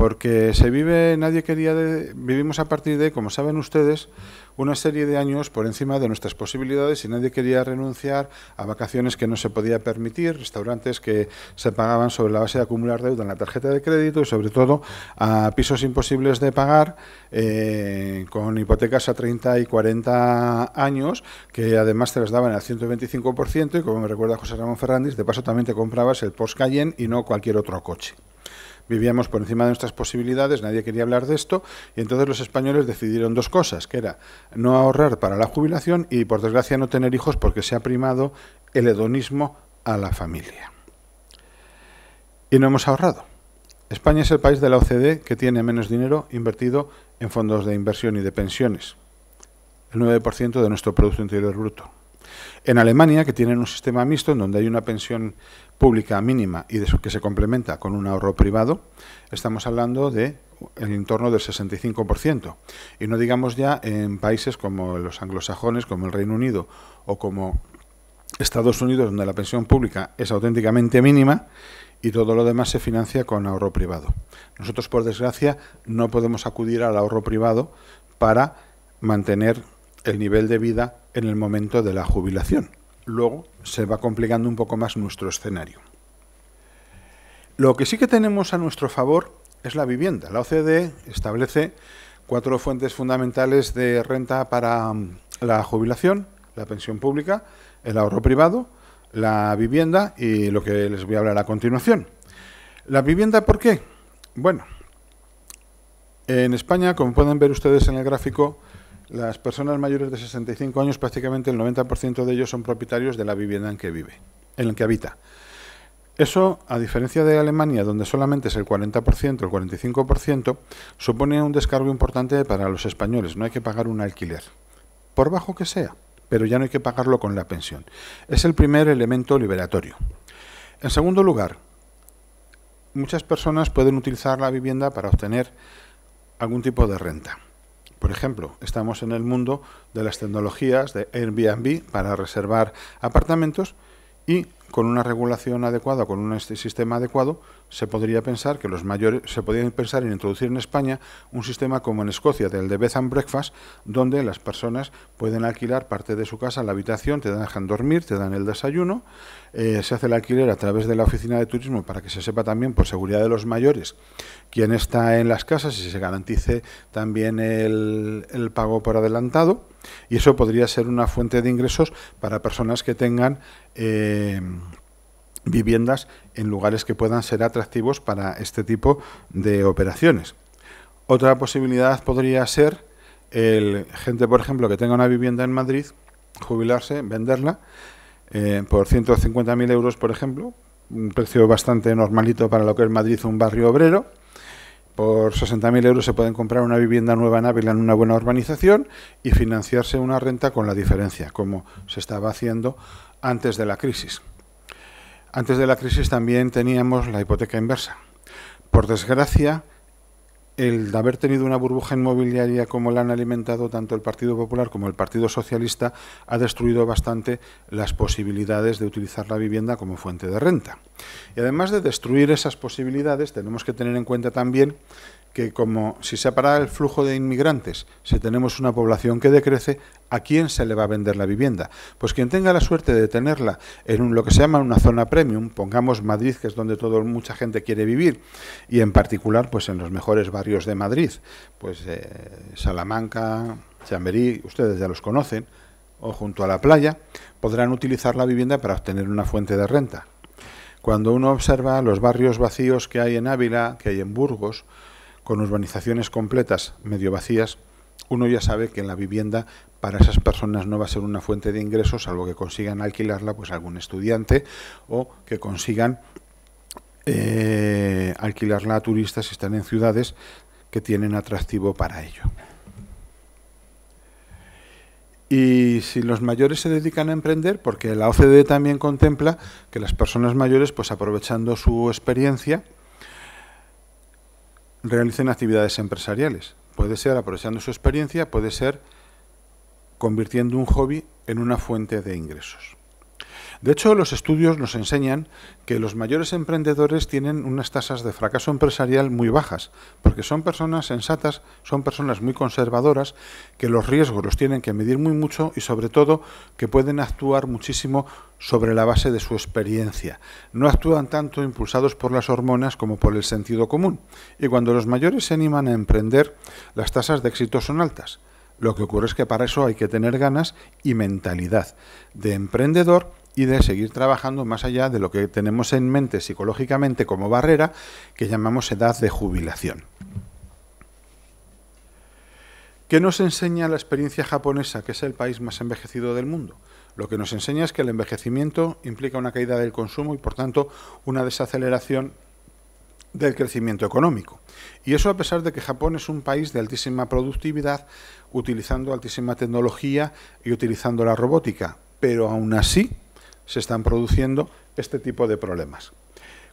porque se vive, nadie quería, vivimos a partir de, como saben ustedes, una serie de años por encima de nuestras posibilidades y nadie quería renunciar a vacaciones que no se podía permitir, restaurantes que se pagaban sobre la base de acumular deuda en la tarjeta de crédito y sobre todo a pisos imposibles de pagar eh, con hipotecas a 30 y 40 años que además te las daban al 125% y como me recuerda José Ramón Fernández, de paso también te comprabas el Porsche Cayenne y no cualquier otro coche vivíamos por encima de nuestras posibilidades, nadie quería hablar de esto, y entonces los españoles decidieron dos cosas, que era no ahorrar para la jubilación y por desgracia no tener hijos porque se ha primado el hedonismo a la familia. Y no hemos ahorrado. España es el país de la OCDE que tiene menos dinero invertido en fondos de inversión y de pensiones, el 9% de nuestro Producto Interior Bruto. En Alemania, que tienen un sistema mixto en donde hay una pensión pública mínima y que se complementa con un ahorro privado, estamos hablando de el entorno del 65%. Y no digamos ya en países como los anglosajones, como el Reino Unido o como Estados Unidos, donde la pensión pública es auténticamente mínima y todo lo demás se financia con ahorro privado. Nosotros, por desgracia, no podemos acudir al ahorro privado para mantener el nivel de vida en el momento de la jubilación. Luego se va complicando un poco más nuestro escenario. Lo que sí que tenemos a nuestro favor es la vivienda. La OCDE establece cuatro fuentes fundamentales de renta para mm, la jubilación, la pensión pública, el ahorro privado, la vivienda y lo que les voy a hablar a continuación. ¿La vivienda por qué? Bueno, en España, como pueden ver ustedes en el gráfico, las personas mayores de 65 años, prácticamente el 90% de ellos son propietarios de la vivienda en que vive, en la que habita. Eso, a diferencia de Alemania, donde solamente es el 40%, el 45%, supone un descargo importante para los españoles. No hay que pagar un alquiler, por bajo que sea, pero ya no hay que pagarlo con la pensión. Es el primer elemento liberatorio. En segundo lugar, muchas personas pueden utilizar la vivienda para obtener algún tipo de renta. Por ejemplo, estamos en el mundo de las tecnologías de Airbnb para reservar apartamentos y con una regulación adecuada, con un sistema adecuado, se podría pensar que los mayores se podrían pensar en introducir en España un sistema como en Escocia, del de bed and breakfast, donde las personas pueden alquilar parte de su casa, la habitación, te dejan dormir, te dan el desayuno, eh, se hace el alquiler a través de la oficina de turismo para que se sepa también por seguridad de los mayores quién está en las casas y se garantice también el, pago por adelantado y eso podría ser una fuente de ingresos para personas que tengan eh, viviendas en lugares que puedan ser atractivos para este tipo de operaciones. Otra posibilidad podría ser el gente, por ejemplo, que tenga una vivienda en Madrid, jubilarse, venderla eh, por 150.000 euros, por ejemplo, un precio bastante normalito para lo que es Madrid, un barrio obrero. Por 60.000 euros se pueden comprar una vivienda nueva en Ávila en una buena urbanización y financiarse una renta con la diferencia, como se estaba haciendo antes de la crisis. Antes de la crisis también teníamos la hipoteca inversa. Por desgracia, el de haber tenido una burbuja inmobiliaria como la han alimentado tanto el Partido Popular como el Partido Socialista ha destruido bastante las posibilidades de utilizar la vivienda como fuente de renta. Y además de destruir esas posibilidades, tenemos que tener en cuenta también que como si se para el flujo de inmigrantes, si tenemos una población que decrece, ¿a quién se le va a vender la vivienda? Pues quien tenga la suerte de tenerla en un, lo que se llama una zona premium, pongamos Madrid, que es donde todo, mucha gente quiere vivir, y en particular pues en los mejores barrios de Madrid, pues eh, Salamanca, Chamberí, ustedes ya los conocen, o junto a la playa, podrán utilizar la vivienda para obtener una fuente de renta. Cuando uno observa los barrios vacíos que hay en Ávila, que hay en Burgos, con urbanizaciones completas medio vacías, uno ya sabe que la vivienda para esas personas no va a ser una fuente de ingresos, salvo que consigan alquilarla pues algún estudiante o que consigan eh, alquilarla a turistas si están en ciudades que tienen atractivo para ello. Y si los mayores se dedican a emprender, porque la OCDE también contempla que las personas mayores, pues aprovechando su experiencia, realicen actividades empresariales. Puede ser aprovechando su experiencia, puede ser convirtiendo un hobby en una fuente de ingresos. De hecho, los estudios nos enseñan que los mayores emprendedores tienen unas tasas de fracaso empresarial muy bajas, porque son personas sensatas, son personas muy conservadoras, que los riesgos los tienen que medir muy mucho y sobre todo que pueden actuar muchísimo sobre la base de su experiencia. No actúan tanto impulsados por las hormonas como por el sentido común. Y cuando los mayores se animan a emprender, las tasas de éxito son altas. Lo que ocurre es que para eso hay que tener ganas y mentalidad de emprendedor y de seguir trabajando más allá de lo que tenemos en mente psicológicamente como barrera que llamamos edad de jubilación. ¿Qué nos enseña la experiencia japonesa, que es el país más envejecido del mundo? Lo que nos enseña es que el envejecimiento implica una caída del consumo y, por tanto, una desaceleración del crecimiento económico. Y eso a pesar de que Japón es un país de altísima productividad, utilizando altísima tecnología y utilizando la robótica. Pero aún así, se están produciendo este tipo de problemas.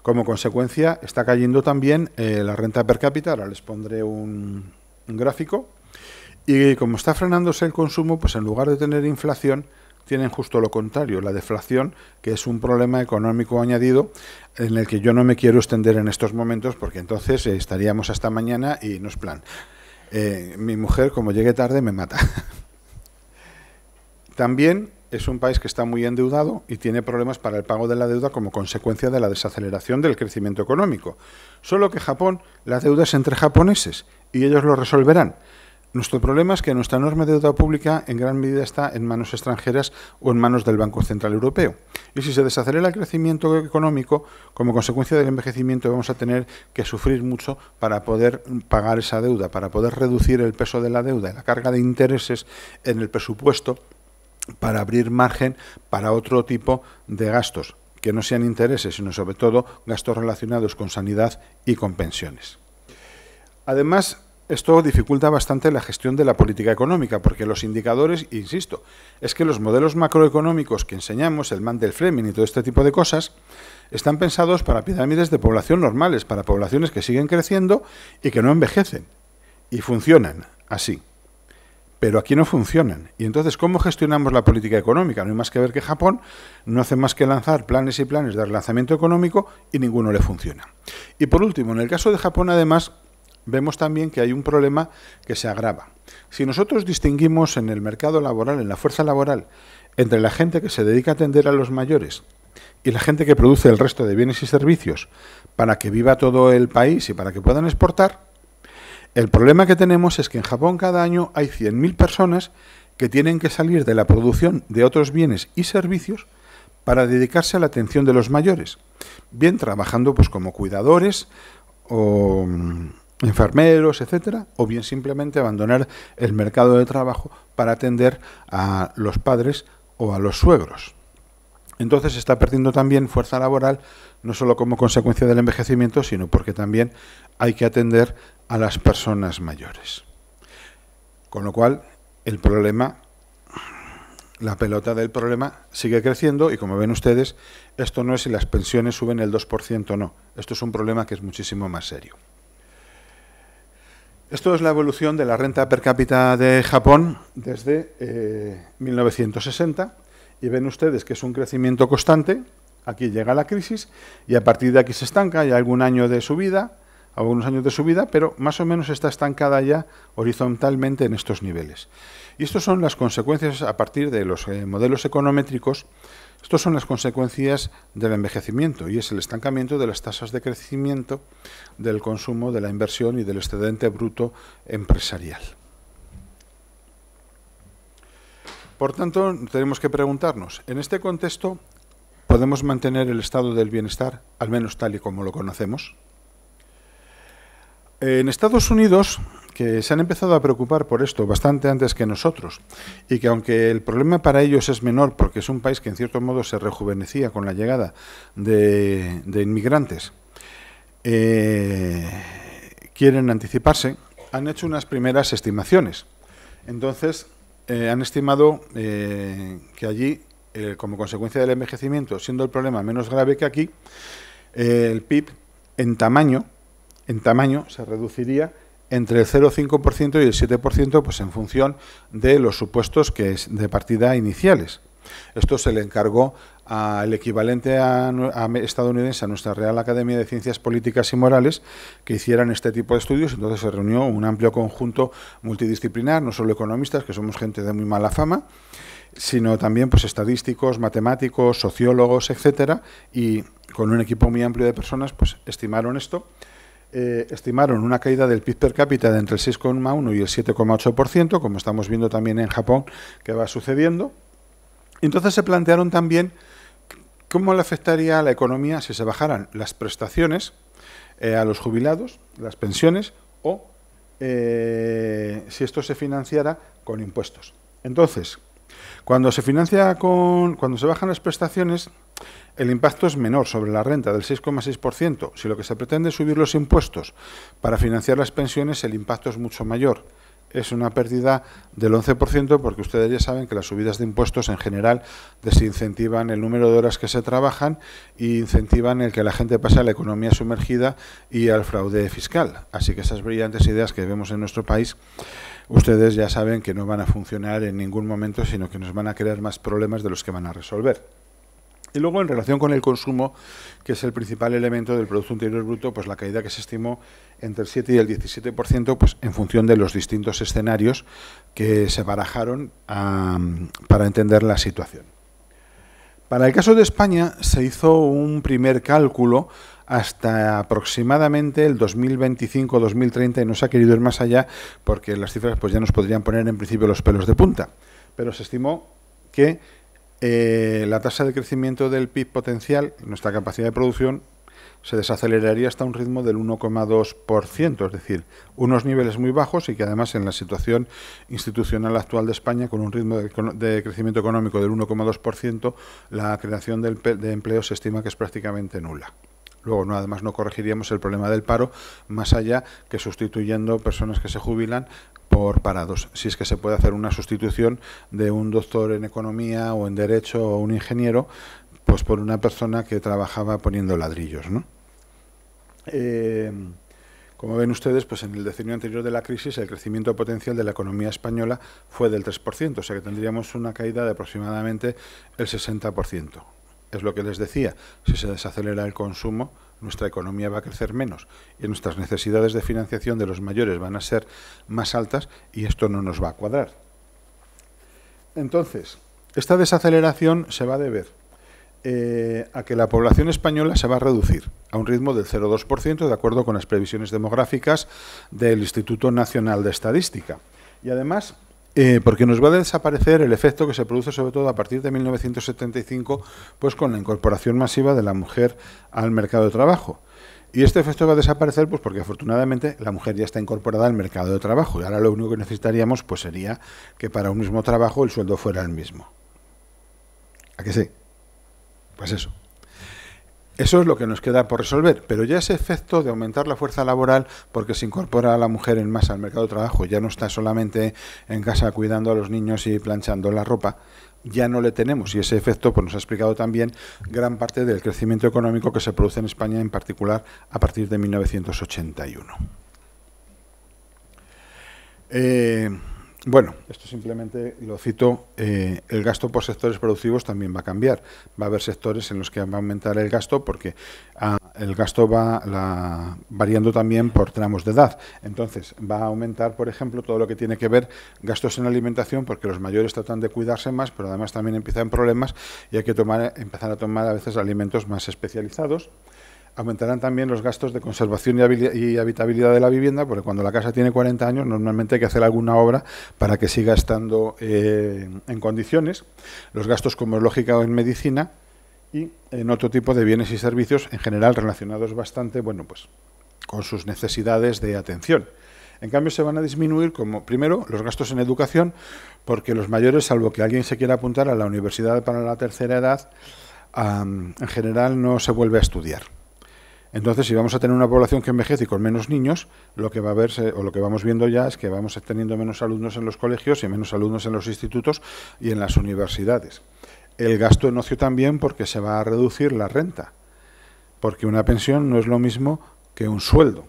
Como consecuencia, está cayendo también eh, la renta per cápita, ahora les pondré un, gráfico, y como está frenándose el consumo, pues en lugar de tener inflación, tienen justo lo contrario, la deflación, que es un problema económico añadido en el que yo no me quiero extender en estos momentos porque entonces eh, estaríamos hasta mañana y no es plan. Eh, mi mujer, como llegue tarde, me mata. También es un país que está muy endeudado y tiene problemas para el pago de la deuda como consecuencia de la desaceleración del crecimiento económico. Solo que Japón, la deuda es entre japoneses y ellos lo resolverán. Nuestro problema es que nuestra enorme deuda pública en gran medida está en manos extranjeras o en manos del Banco Central Europeo. Y si se desacelera el crecimiento económico, como consecuencia del envejecimiento vamos a tener que sufrir mucho para poder pagar esa deuda, para poder reducir el peso de la deuda y la carga de intereses en el presupuesto para abrir margen para otro tipo de gastos, que no sean intereses, sino sobre todo gastos relacionados con sanidad y con pensiones. Además, esto dificulta bastante la gestión de la política económica, porque los indicadores, insisto, es que los modelos macroeconómicos que enseñamos, el Mandel Fleming y todo este tipo de cosas, están pensados para pirámides de población normales, para poblaciones que siguen creciendo y que no envejecen. Y funcionan así pero aquí no funcionan. Y entonces, ¿cómo gestionamos la política económica? No hay más que ver que Japón no hace más que lanzar planes y planes de relanzamiento económico y ninguno le funciona. Y por último, en el caso de Japón, además, vemos también que hay un problema que se agrava. Si nosotros distinguimos en el mercado laboral, en la fuerza laboral, entre la gente que se dedica a atender a los mayores y la gente que produce el resto de bienes y servicios para que viva todo el país y para que puedan exportar, el problema que tenemos es que en Japón cada año hay 100.000 personas que tienen que salir de la producción de otros bienes y servicios para dedicarse a la atención de los mayores, bien trabajando pues como cuidadores o mm, enfermeros, etcétera, o bien simplemente abandonar el mercado de trabajo para atender a los padres o a los suegros. Entonces se está perdiendo también fuerza laboral, no solo como consecuencia del envejecimiento, sino porque también hay que atender a las personas mayores. Con lo cual, el problema, la pelota del problema sigue creciendo y como ven ustedes, esto no es si las pensiones suben el 2% o no. Esto es un problema que es muchísimo más serio. Esto es la evolución de la renta per cápita de Japón desde 1960 eh, y ven ustedes que es un crecimiento constante. Aquí llega la crisis y a partir de aquí se estanca, hay algún año de subida, algunos años de vida, pero más o menos está estancada ya horizontalmente en estos niveles. Y estas son las consecuencias a partir de los eh, modelos econométricos. Estas son las consecuencias del envejecimiento y es el estancamiento de las tasas de crecimiento, del consumo, de la inversión y del excedente bruto empresarial. Por tanto, tenemos que preguntarnos, en este contexto, ¿podemos mantener el estado del bienestar, al menos tal y como lo conocemos? En Estados Unidos, que se han empezado a preocupar por esto bastante antes que nosotros, y que aunque el problema para ellos es menor, porque es un país que en cierto modo se rejuvenecía con la llegada de, inmigrantes, eh, quieren anticiparse, han hecho unas primeras estimaciones. Entonces, eh, han estimado eh, que allí, como consecuencia del envejecimiento, siendo el problema menos grave que aquí, el PIB en tamaño en tamaño se reduciría entre el 0,5% y el 7% pues en función de los supuestos que es de partida iniciales. Esto se le encargó al equivalente a, estadounidense, a nuestra Real Academia de Ciencias Políticas y Morales, que hicieran este tipo de estudios. Entonces se reunió un amplio conjunto multidisciplinar, no solo economistas, que somos gente de muy mala fama, sino también pues, estadísticos, matemáticos, sociólogos, etcétera, y con un equipo muy amplio de personas, pues estimaron esto eh, estimaron una caída del PIB per cápita de entre el 6,1 y el 7,8%, como estamos viendo también en Japón que va sucediendo. Entonces se plantearon también cómo le afectaría a la economía si se bajaran las prestaciones eh, a los jubilados, las pensiones, o eh, si esto se financiara con impuestos. Entonces, cuando se financia con, cuando se bajan las prestaciones, el impacto es menor sobre la renta del 6,6%. Si lo que se pretende es subir los impuestos para financiar las pensiones, el impacto es mucho mayor. Es una pérdida del 11% porque ustedes ya saben que las subidas de impuestos en general desincentivan el número de horas que se trabajan e incentivan el que la gente pase a la economía sumergida y al fraude fiscal. Así que esas brillantes ideas que vemos en nuestro país ustedes ya saben que no van a funcionar en ningún momento, sino que nos van a crear más problemas de los que van a resolver. Y luego, en relación con el consumo, que es el principal elemento del Producto Interior Bruto, pues la caída que se estimó entre el 7 y el 17%, pues en función de los distintos escenarios que se barajaron para entender la situación. Para el caso de España, se hizo un primer cálculo hasta aproximadamente el 2025-2030 y no se ha querido ir más allá porque las cifras pues ya nos podrían poner en principio los pelos de punta. Pero se estimó que eh, la tasa de crecimiento del PIB potencial, nuestra capacidad de producción, se desaceleraría hasta un ritmo del 1,2%, es decir, unos niveles muy bajos y que además en la situación institucional actual de España, con un ritmo de, de crecimiento económico del 1,2%, la creación de empleo se estima que es prácticamente nula. Luego, no, además, no corregiríamos el problema del paro, más allá que sustituyendo personas que se jubilan por parados. Si es que se puede hacer una sustitución de un doctor en economía o en derecho o un ingeniero, pues por una persona que trabajaba poniendo ladrillos, eh, como ven ustedes, pues en el decenio anterior de la crisis el crecimiento potencial de la economía española fue del 3%, o sea que tendríamos una caída de aproximadamente el 60% es lo que les decía, si se desacelera el consumo, nuestra economía va a crecer menos y nuestras necesidades de financiación de los mayores van a ser más altas y esto no nos va a cuadrar. Entonces, esta desaceleración se va a deber eh, a que la población española se va a reducir a un ritmo del 0,2% de acuerdo con las previsiones demográficas del Instituto Nacional de Estadística. Y además, eh, porque nos va a desaparecer el efecto que se produce sobre todo a partir de 1975, pues con la incorporación masiva de la mujer al mercado de trabajo. Y este efecto va a desaparecer pues porque afortunadamente la mujer ya está incorporada al mercado de trabajo y ahora lo único que necesitaríamos pues sería que para un mismo trabajo el sueldo fuera el mismo. ¿A qué sí? Pues eso. Eso es lo que nos queda por resolver, pero ya ese efecto de aumentar la fuerza laboral porque se incorpora a la mujer en masa al mercado de trabajo, ya no está solamente en casa cuidando a los niños y planchando la ropa, ya no le tenemos. Y ese efecto pues, nos ha explicado también gran parte del crecimiento económico que se produce en España, en particular a partir de 1981. Bueno, esto simplemente lo cito, eh, el gasto por sectores productivos también va a cambiar. Va a haber sectores en los que va a aumentar el gasto porque ah, el gasto va variando también por tramos de edad. Entonces, va a aumentar, por ejemplo, todo lo que tiene que ver gastos en alimentación porque los mayores tratan de cuidarse más, pero además también empiezan problemas y hay que tomar, empezar a tomar a veces alimentos más especializados. Aumentarán también los gastos de conservación y habitabilidad de la vivienda, porque cuando la casa tiene 40 años normalmente hay que hacer alguna obra para que siga estando eh, en condiciones. Los gastos, como es lógico, en medicina y en otro tipo de bienes y servicios, en general relacionados bastante, bueno, pues con sus necesidades de atención. En cambio, se van a disminuir, como primero, los gastos en educación, porque los mayores, salvo que alguien se quiera apuntar a la universidad para la tercera edad, en general no se vuelve a estudiar. Entonces, si vamos a tener una población que envejece y con menos niños, lo que va a verse o lo que vamos viendo ya es que vamos teniendo menos alumnos en los colegios y menos alumnos en los institutos y en las universidades. El gasto en ocio también porque se va a reducir la renta, porque una pensión no es lo mismo que un sueldo.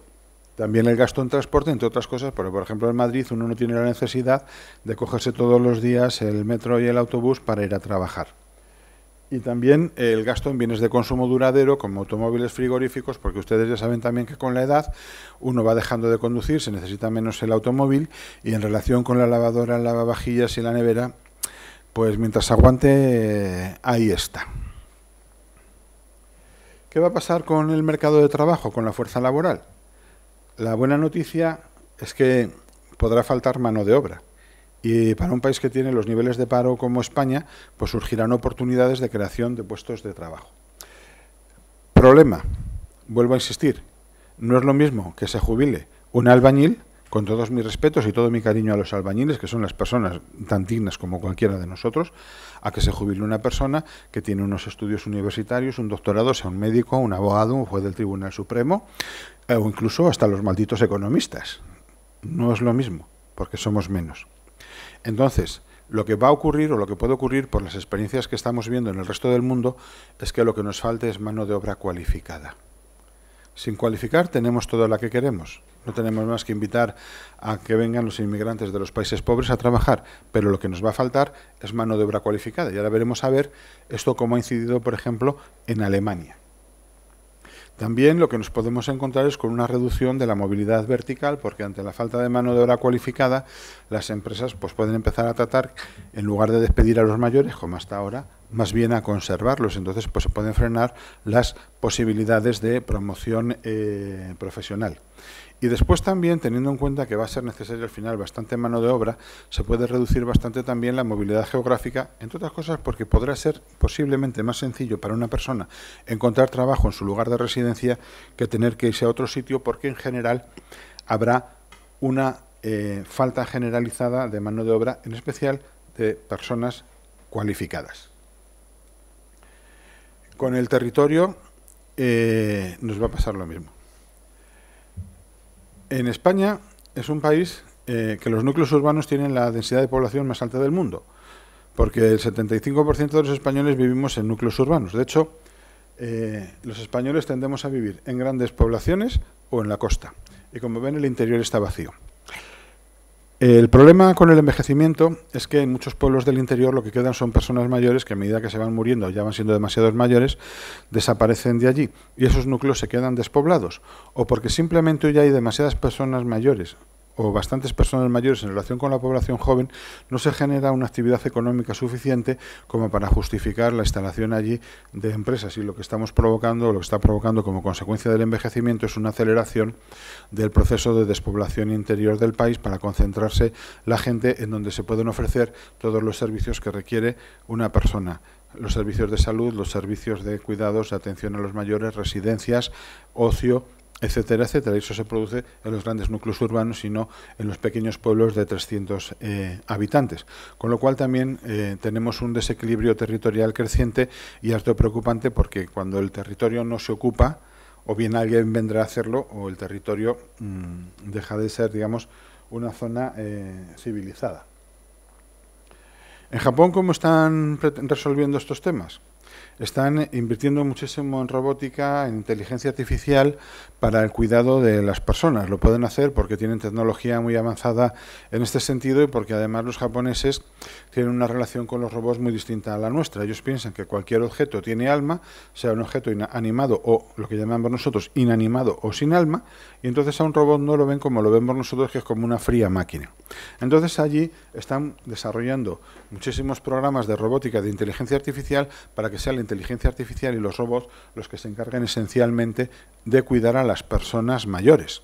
También el gasto en transporte, entre otras cosas, porque por ejemplo en Madrid uno no tiene la necesidad de cogerse todos los días el metro y el autobús para ir a trabajar. Y también el gasto en bienes de consumo duradero, como automóviles frigoríficos, porque ustedes ya saben también que con la edad uno va dejando de conducir, se necesita menos el automóvil y en relación con la lavadora, lavavajillas y la nevera, pues mientras aguante, ahí está. ¿Qué va a pasar con el mercado de trabajo, con la fuerza laboral? La buena noticia es que podrá faltar mano de obra y para un país que tiene los niveles de paro como España, pues surgirán oportunidades de creación de puestos de trabajo. Problema, vuelvo a insistir, no es lo mismo que se jubile un albañil, con todos mis respetos y todo mi cariño a los albañiles, que son las personas tan dignas como cualquiera de nosotros, a que se jubile una persona que tiene unos estudios universitarios, un doctorado, sea un médico, un abogado, un juez del Tribunal Supremo, o incluso hasta los malditos economistas. No es lo mismo, porque somos menos. Entonces, lo que va a ocurrir o lo que puede ocurrir por las experiencias que estamos viendo en el resto del mundo es que lo que nos falta es mano de obra cualificada. Sin cualificar tenemos toda la que queremos. No tenemos más que invitar a que vengan los inmigrantes de los países pobres a trabajar, pero lo que nos va a faltar es mano de obra cualificada. Y ahora veremos a ver esto cómo ha incidido, por ejemplo, en Alemania. También lo que nos podemos encontrar es con una reducción de la movilidad vertical, porque ante la falta de mano de obra cualificada, las empresas pues, pueden empezar a tratar, en lugar de despedir a los mayores, como hasta ahora, más bien a conservarlos. Entonces, pues se pueden frenar las posibilidades de promoción eh, profesional. Y después también, teniendo en cuenta que va a ser necesario al final bastante mano de obra, se puede reducir bastante también la movilidad geográfica, entre otras cosas porque podrá ser posiblemente más sencillo para una persona encontrar trabajo en su lugar de residencia que tener que irse a otro sitio, porque en general habrá una eh, falta generalizada de mano de obra, en especial de personas cualificadas. Con el territorio eh, nos va a pasar lo mismo. En España es un país eh, que los núcleos urbanos tienen la densidad de población más alta del mundo, porque el 75% de los españoles vivimos en núcleos urbanos. De hecho, eh, los españoles tendemos a vivir en grandes poblaciones o en la costa. Y como ven, el interior está vacío. El problema con el envejecimiento es que en muchos pueblos del interior lo que quedan son personas mayores que a medida que se van muriendo, ya van siendo demasiados mayores, desaparecen de allí y esos núcleos se quedan despoblados o porque simplemente ya hay demasiadas personas mayores o bastantes personas mayores en relación con la población joven, no se genera una actividad económica suficiente como para justificar la instalación allí de empresas. Y lo que estamos provocando, o lo que está provocando como consecuencia del envejecimiento, es una aceleración del proceso de despoblación interior del país para concentrarse la gente en donde se pueden ofrecer todos los servicios que requiere una persona los servicios de salud, los servicios de cuidados, de atención a los mayores, residencias, ocio, etcétera, etcétera. Eso se produce en los grandes núcleos urbanos, ...y no en los pequeños pueblos de 300 eh, habitantes. Con lo cual también eh, tenemos un desequilibrio territorial creciente y harto preocupante porque cuando el territorio no se ocupa, o bien alguien vendrá a hacerlo, o el territorio mm, deja de ser, digamos, una zona eh, civilizada. ¿En Japón cómo están resolviendo estos temas? Están invirtiendo muchísimo en robótica, en inteligencia artificial, para el cuidado de las personas. Lo pueden hacer porque tienen tecnología muy avanzada en este sentido y porque además los japoneses tienen una relación con los robots muy distinta a la nuestra. Ellos piensan que cualquier objeto tiene alma, sea un objeto animado o lo que llamamos nosotros inanimado o sin alma, y entonces a un robot no lo ven como lo vemos nosotros, que es como una fría máquina. Entonces allí están desarrollando muchísimos programas de robótica, de inteligencia artificial, para que sea la inteligencia artificial y los robots los que se encarguen esencialmente de cuidar a la las personas mayores.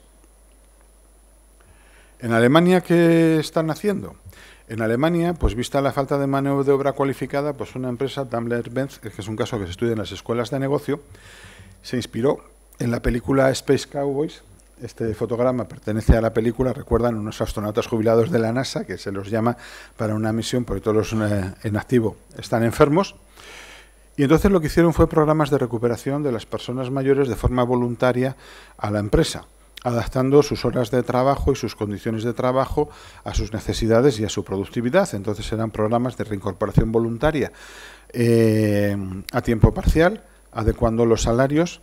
¿En Alemania qué están haciendo? En Alemania, pues vista la falta de mano de obra cualificada, pues una empresa, Daimler-Benz, eh, que es un caso que se estudia en las escuelas de negocio, se inspiró en la película Space Cowboys. Este fotograma pertenece a la película, recuerdan, unos astronautas jubilados de la NASA, que se los llama para una misión, porque todos los eh, en activo están enfermos, y entonces lo que hicieron fue programas de recuperación de las personas mayores de forma voluntaria a la empresa, adaptando sus horas de trabajo y sus condiciones de trabajo a sus necesidades y a su productividad. Entonces eran programas de reincorporación voluntaria eh, a tiempo parcial, adecuando los salarios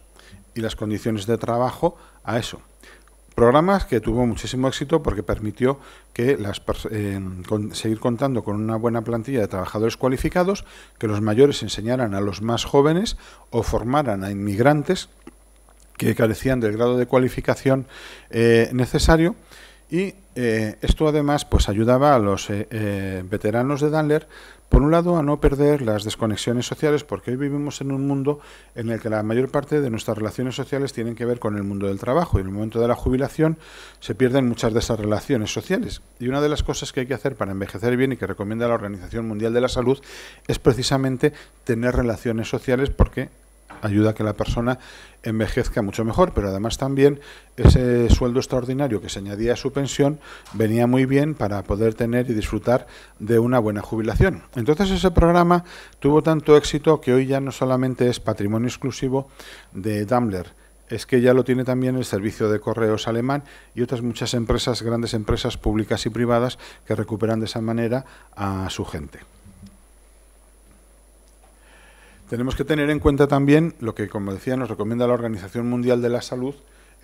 y las condiciones de trabajo a eso. Programas que tuvo muchísimo éxito porque permitió que las eh, seguir contando con una buena plantilla de trabajadores cualificados, que los mayores enseñaran a los más jóvenes o formaran a inmigrantes que carecían del grado de cualificación eh, necesario y eh, esto además pues ayudaba a los eh, eh, veteranos de Danler, por un lado, a no perder las desconexiones sociales, porque hoy vivimos en un mundo en el que la mayor parte de nuestras relaciones sociales tienen que ver con el mundo del trabajo, y en el momento de la jubilación se pierden muchas de esas relaciones sociales. Y una de las cosas que hay que hacer para envejecer bien y que recomienda la Organización Mundial de la Salud es precisamente tener relaciones sociales, porque ayuda a que la persona envejezca mucho mejor, pero además también ese sueldo extraordinario que se añadía a su pensión venía muy bien para poder tener y disfrutar de una buena jubilación. Entonces ese programa tuvo tanto éxito que hoy ya no solamente es patrimonio exclusivo de Daimler, es que ya lo tiene también el servicio de correos alemán y otras muchas empresas, grandes empresas públicas y privadas, que recuperan de esa manera a su gente. Tenemos que tener en cuenta también lo que, como decía, nos recomienda la Organización Mundial de la Salud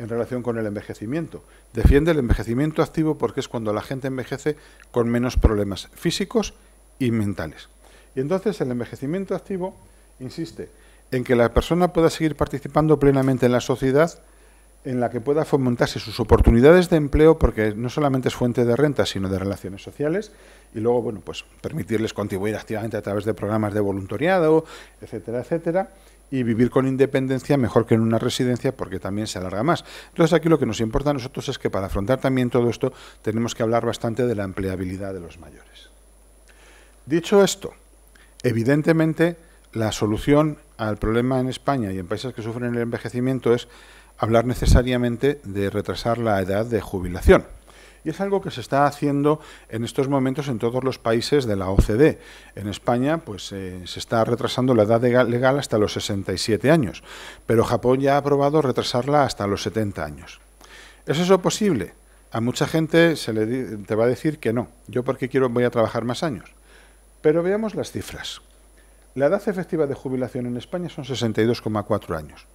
en relación con el envejecimiento. Defiende el envejecimiento activo porque es cuando la gente envejece con menos problemas físicos y mentales. Y entonces el envejecimiento activo insiste en que la persona pueda seguir participando plenamente en la sociedad, en la que pueda fomentarse sus oportunidades de empleo, porque no solamente es fuente de renta, sino de relaciones sociales, y luego, bueno, pues permitirles contribuir activamente a través de programas de voluntariado, etcétera, etcétera, y vivir con independencia mejor que en una residencia porque también se alarga más. Entonces aquí lo que nos importa a nosotros es que para afrontar también todo esto tenemos que hablar bastante de la empleabilidad de los mayores. Dicho esto, evidentemente la solución al problema en España y en países que sufren el envejecimiento es hablar necesariamente de retrasar la edad de jubilación y es algo que se está haciendo en estos momentos en todos los países de la OCDE. En España pues eh, se está retrasando la edad legal hasta los 67 años, pero Japón ya ha aprobado retrasarla hasta los 70 años. ¿Es eso posible? A mucha gente se le te va a decir que no. Yo porque quiero voy a trabajar más años. Pero veamos las cifras. La edad efectiva de jubilación en España son 62,4 años.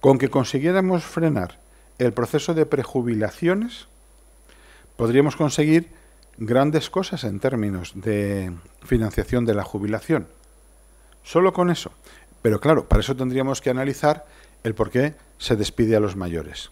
Con que consiguiéramos frenar el proceso de prejubilaciones, podríamos conseguir grandes cosas en términos de financiación de la jubilación. Solo con eso. Pero claro, para eso tendríamos que analizar el por qué se despide a los mayores.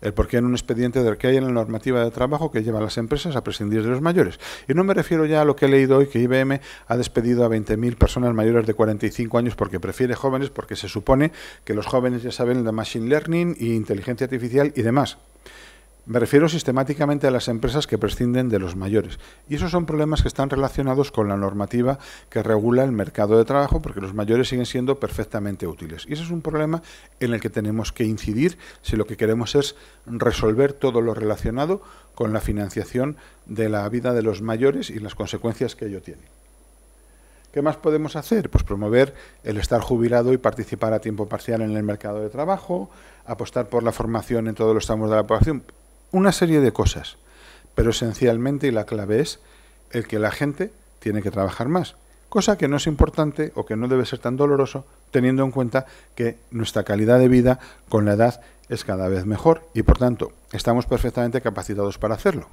El por qué en un expediente del que hay en la normativa de trabajo que lleva a las empresas a prescindir de los mayores. Y no me refiero ya a lo que he leído hoy, que IBM ha despedido a 20.000 personas mayores de 45 años porque prefiere jóvenes, porque se supone que los jóvenes ya saben de Machine Learning e inteligencia artificial y demás. Me refiero sistemáticamente a las empresas que prescinden de los mayores. Y esos son problemas que están relacionados con la normativa que regula el mercado de trabajo, porque los mayores siguen siendo perfectamente útiles. Y ese es un problema en el que tenemos que incidir si lo que queremos es resolver todo lo relacionado con la financiación de la vida de los mayores y las consecuencias que ello tiene. ¿Qué más podemos hacer? Pues promover el estar jubilado y participar a tiempo parcial en el mercado de trabajo, apostar por la formación en todos los tramos de la población, una serie de cosas, pero esencialmente y la clave es el que la gente tiene que trabajar más, cosa que no es importante o que no debe ser tan doloroso teniendo en cuenta que nuestra calidad de vida con la edad es cada vez mejor y, por tanto, estamos perfectamente capacitados para hacerlo.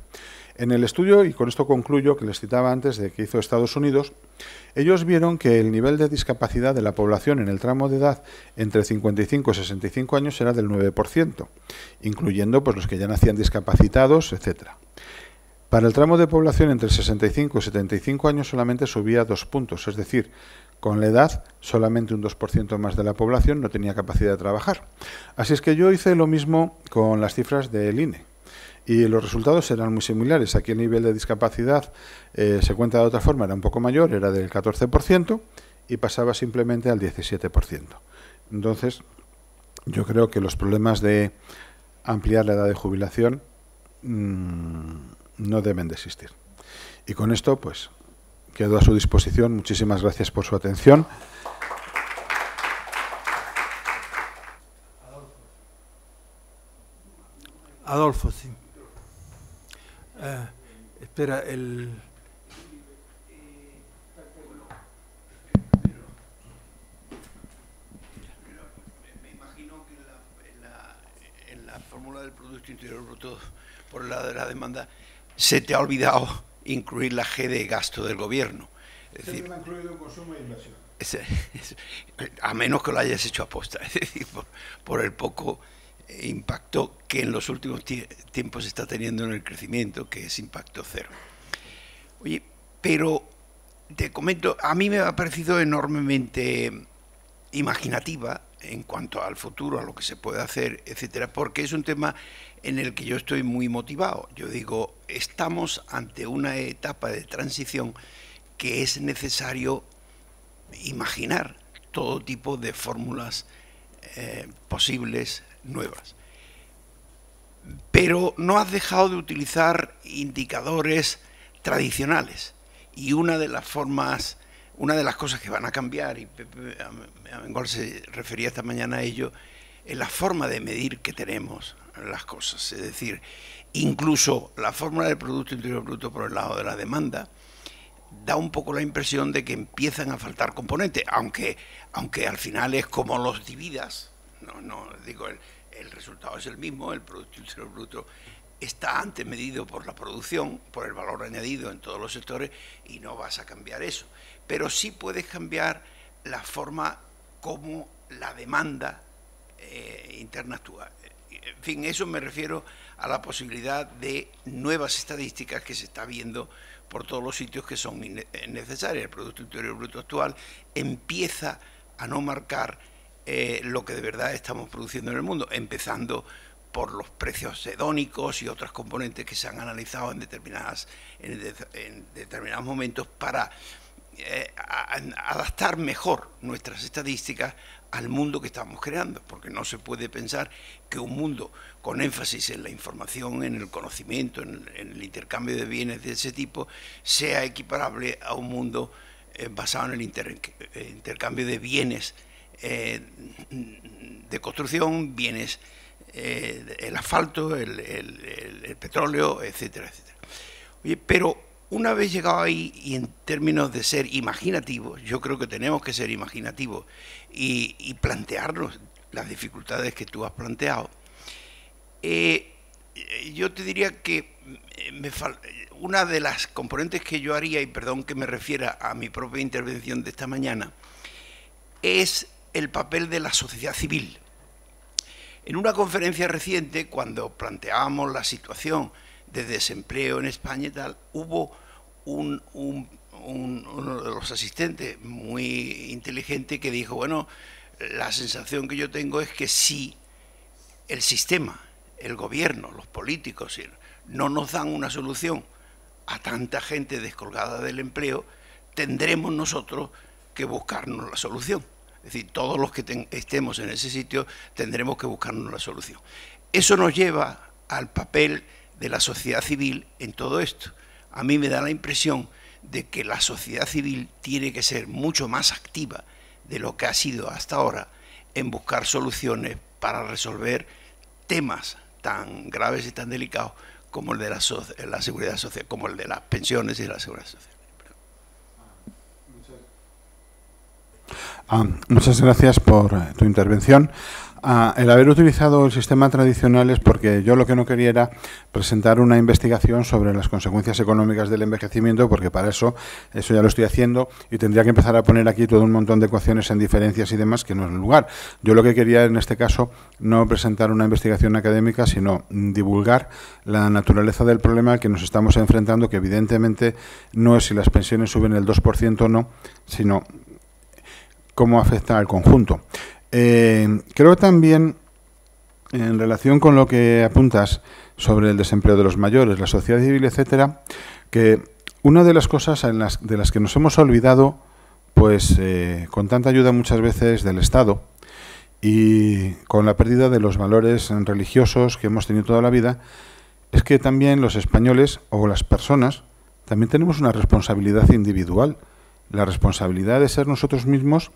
En el estudio, y con esto concluyo, que les citaba antes de que hizo Estados Unidos, ellos vieron que el nivel de discapacidad de la población en el tramo de edad entre 55 y 65 años era del 9%, incluyendo pues, los que ya nacían discapacitados, etc. Para el tramo de población entre 65 y 75 años solamente subía dos puntos, es decir, con la edad, solamente un 2% más de la población no tenía capacidad de trabajar. Así es que yo hice lo mismo con las cifras del INE. Y los resultados eran muy similares. Aquí el nivel de discapacidad eh, se cuenta de otra forma, era un poco mayor, era del 14% y pasaba simplemente al 17%. Entonces, yo creo que los problemas de ampliar la edad de jubilación mm, no deben de existir. Y con esto, pues, quedo a su disposición. Muchísimas gracias por su atención. Adolfo, sí. en eh, espera, el... del Producto Interior Bruto por el lado de la demanda, se te ha olvidado incluir la G de gasto del gobierno. Es decir, ha incluido consumo e inversión. a menos que lo hayas hecho aposta, es decir, por, por, el poco eh, impacto que en los últimos tiempos está teniendo en el crecimiento, que es impacto cero. Oye, pero te comento, a mí me ha parecido enormemente imaginativa en cuanto al futuro, a lo que se puede hacer, etcétera, porque es un tema en el que yo estoy muy motivado. Yo digo, estamos ante una etapa de transición que es necesario imaginar todo tipo de fórmulas eh, posibles nuevas. Pero no has dejado de utilizar indicadores tradicionales y una de las formas una de las cosas que van a cambiar, y Pepe Amengol se refería esta mañana a ello, es la forma de medir que tenemos las cosas. Es decir, incluso la fórmula del Producto Interior Bruto por el lado de la demanda da un poco la impresión de que empiezan a faltar componentes, aunque, aunque al final es como los dividas, no, no digo, el, el resultado es el mismo, el Producto Interior Bruto está antes medido por la producción, por el valor añadido en todos los sectores, y no vas a cambiar eso pero sí puedes cambiar la forma como la demanda eh, interna actúa. En fin, eso me refiero a la posibilidad de nuevas estadísticas que se está viendo por todos los sitios que son eh, necesarias. El Producto Interior Bruto actual empieza a no marcar eh, lo que de verdad estamos produciendo en el mundo, empezando por los precios hedónicos y otras componentes que se han analizado en, determinadas, en determinados momentos para eh, adaptar mejor nuestras estadísticas al mundo que estamos creando, porque no se puede pensar que un mundo con énfasis en la información, en el conocimiento, en, el intercambio de bienes de ese tipo, sea equiparable a un mundo eh, basado en el eh, intercambio de bienes de construcción, bienes, el asfalto, el, petróleo, etcétera, etcétera. pero una vez llegado ahí, y en términos de ser imaginativos, yo creo que tenemos que ser imaginativos y, plantearnos las dificultades que tú has planteado, eh, yo te diría que eh, una de las componentes que yo haría, y perdón que me refiera a mi propia intervención de esta mañana, es el papel de la sociedad civil. En una conferencia reciente, cuando planteábamos la situación de desempleo en España y tal, hubo uno de los asistentes muy inteligente que dijo, bueno, la sensación que yo tengo es que si el sistema, el gobierno, los políticos no nos dan una solución a tanta gente descolgada del empleo, tendremos nosotros que buscarnos la solución. Es decir, todos los que estemos en ese sitio tendremos que buscarnos la solución. Eso nos lleva al papel de la sociedad civil en todo esto. A mí me da la impresión de que la sociedad civil tiene que ser mucho más activa de lo que ha sido hasta ahora en buscar soluciones para resolver temas tan graves y tan delicados como el de la, la seguridad social, como el de las pensiones y la seguridad social. Ah, muchas gracias por eh, tu intervención el haber utilizado el sistema tradicional es porque yo lo que no quería era presentar una investigación sobre las consecuencias económicas del envejecimiento, porque para eso, eso ya lo estoy haciendo y tendría que empezar a poner aquí todo un montón de ecuaciones en diferencias y demás, que no es el lugar. Yo lo que quería en este caso no presentar una investigación académica, sino divulgar la naturaleza del problema que nos estamos enfrentando, que evidentemente no es si las pensiones suben el 2% o no, sino cómo afecta al conjunto. Eh, creo también, en relación con lo que apuntas sobre el desempleo de los mayores, la sociedad civil, etcétera, que una de las cosas las, de las que nos hemos olvidado, pues eh, con tanta ayuda muchas veces del Estado y con la pérdida de los valores religiosos que hemos tenido toda la vida, es que también los españoles o las personas también tenemos una responsabilidad individual, la responsabilidad de ser nosotros mismos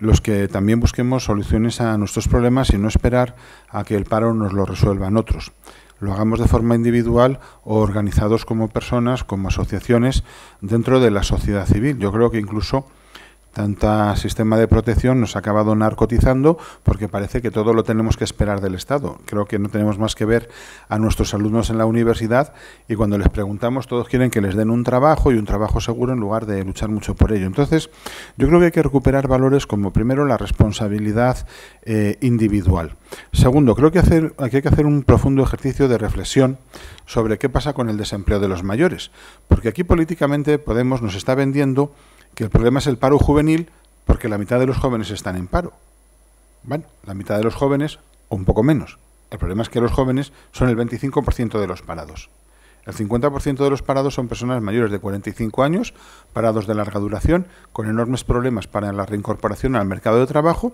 los que también busquemos soluciones a nuestros problemas y no esperar a que el paro nos lo resuelvan otros. Lo hagamos de forma individual o organizados como personas, como asociaciones dentro de la sociedad civil. Yo creo que incluso tanta sistema de protección nos ha acabado narcotizando porque parece que todo lo tenemos que esperar del Estado. Creo que no tenemos más que ver a nuestros alumnos en la universidad y cuando les preguntamos todos quieren que les den un trabajo y un trabajo seguro en lugar de luchar mucho por ello. Entonces, yo creo que hay que recuperar valores como primero la responsabilidad eh, individual. Segundo, creo que hay que hacer un profundo ejercicio de reflexión sobre qué pasa con el desempleo de los mayores, porque aquí políticamente Podemos nos está vendiendo que el problema es el paro juvenil porque la mitad de los jóvenes están en paro. Bueno, la mitad de los jóvenes o un poco menos. El problema es que los jóvenes son el 25% de los parados. El 50% de los parados son personas mayores de 45 años, parados de larga duración, con enormes problemas para la reincorporación al mercado de trabajo,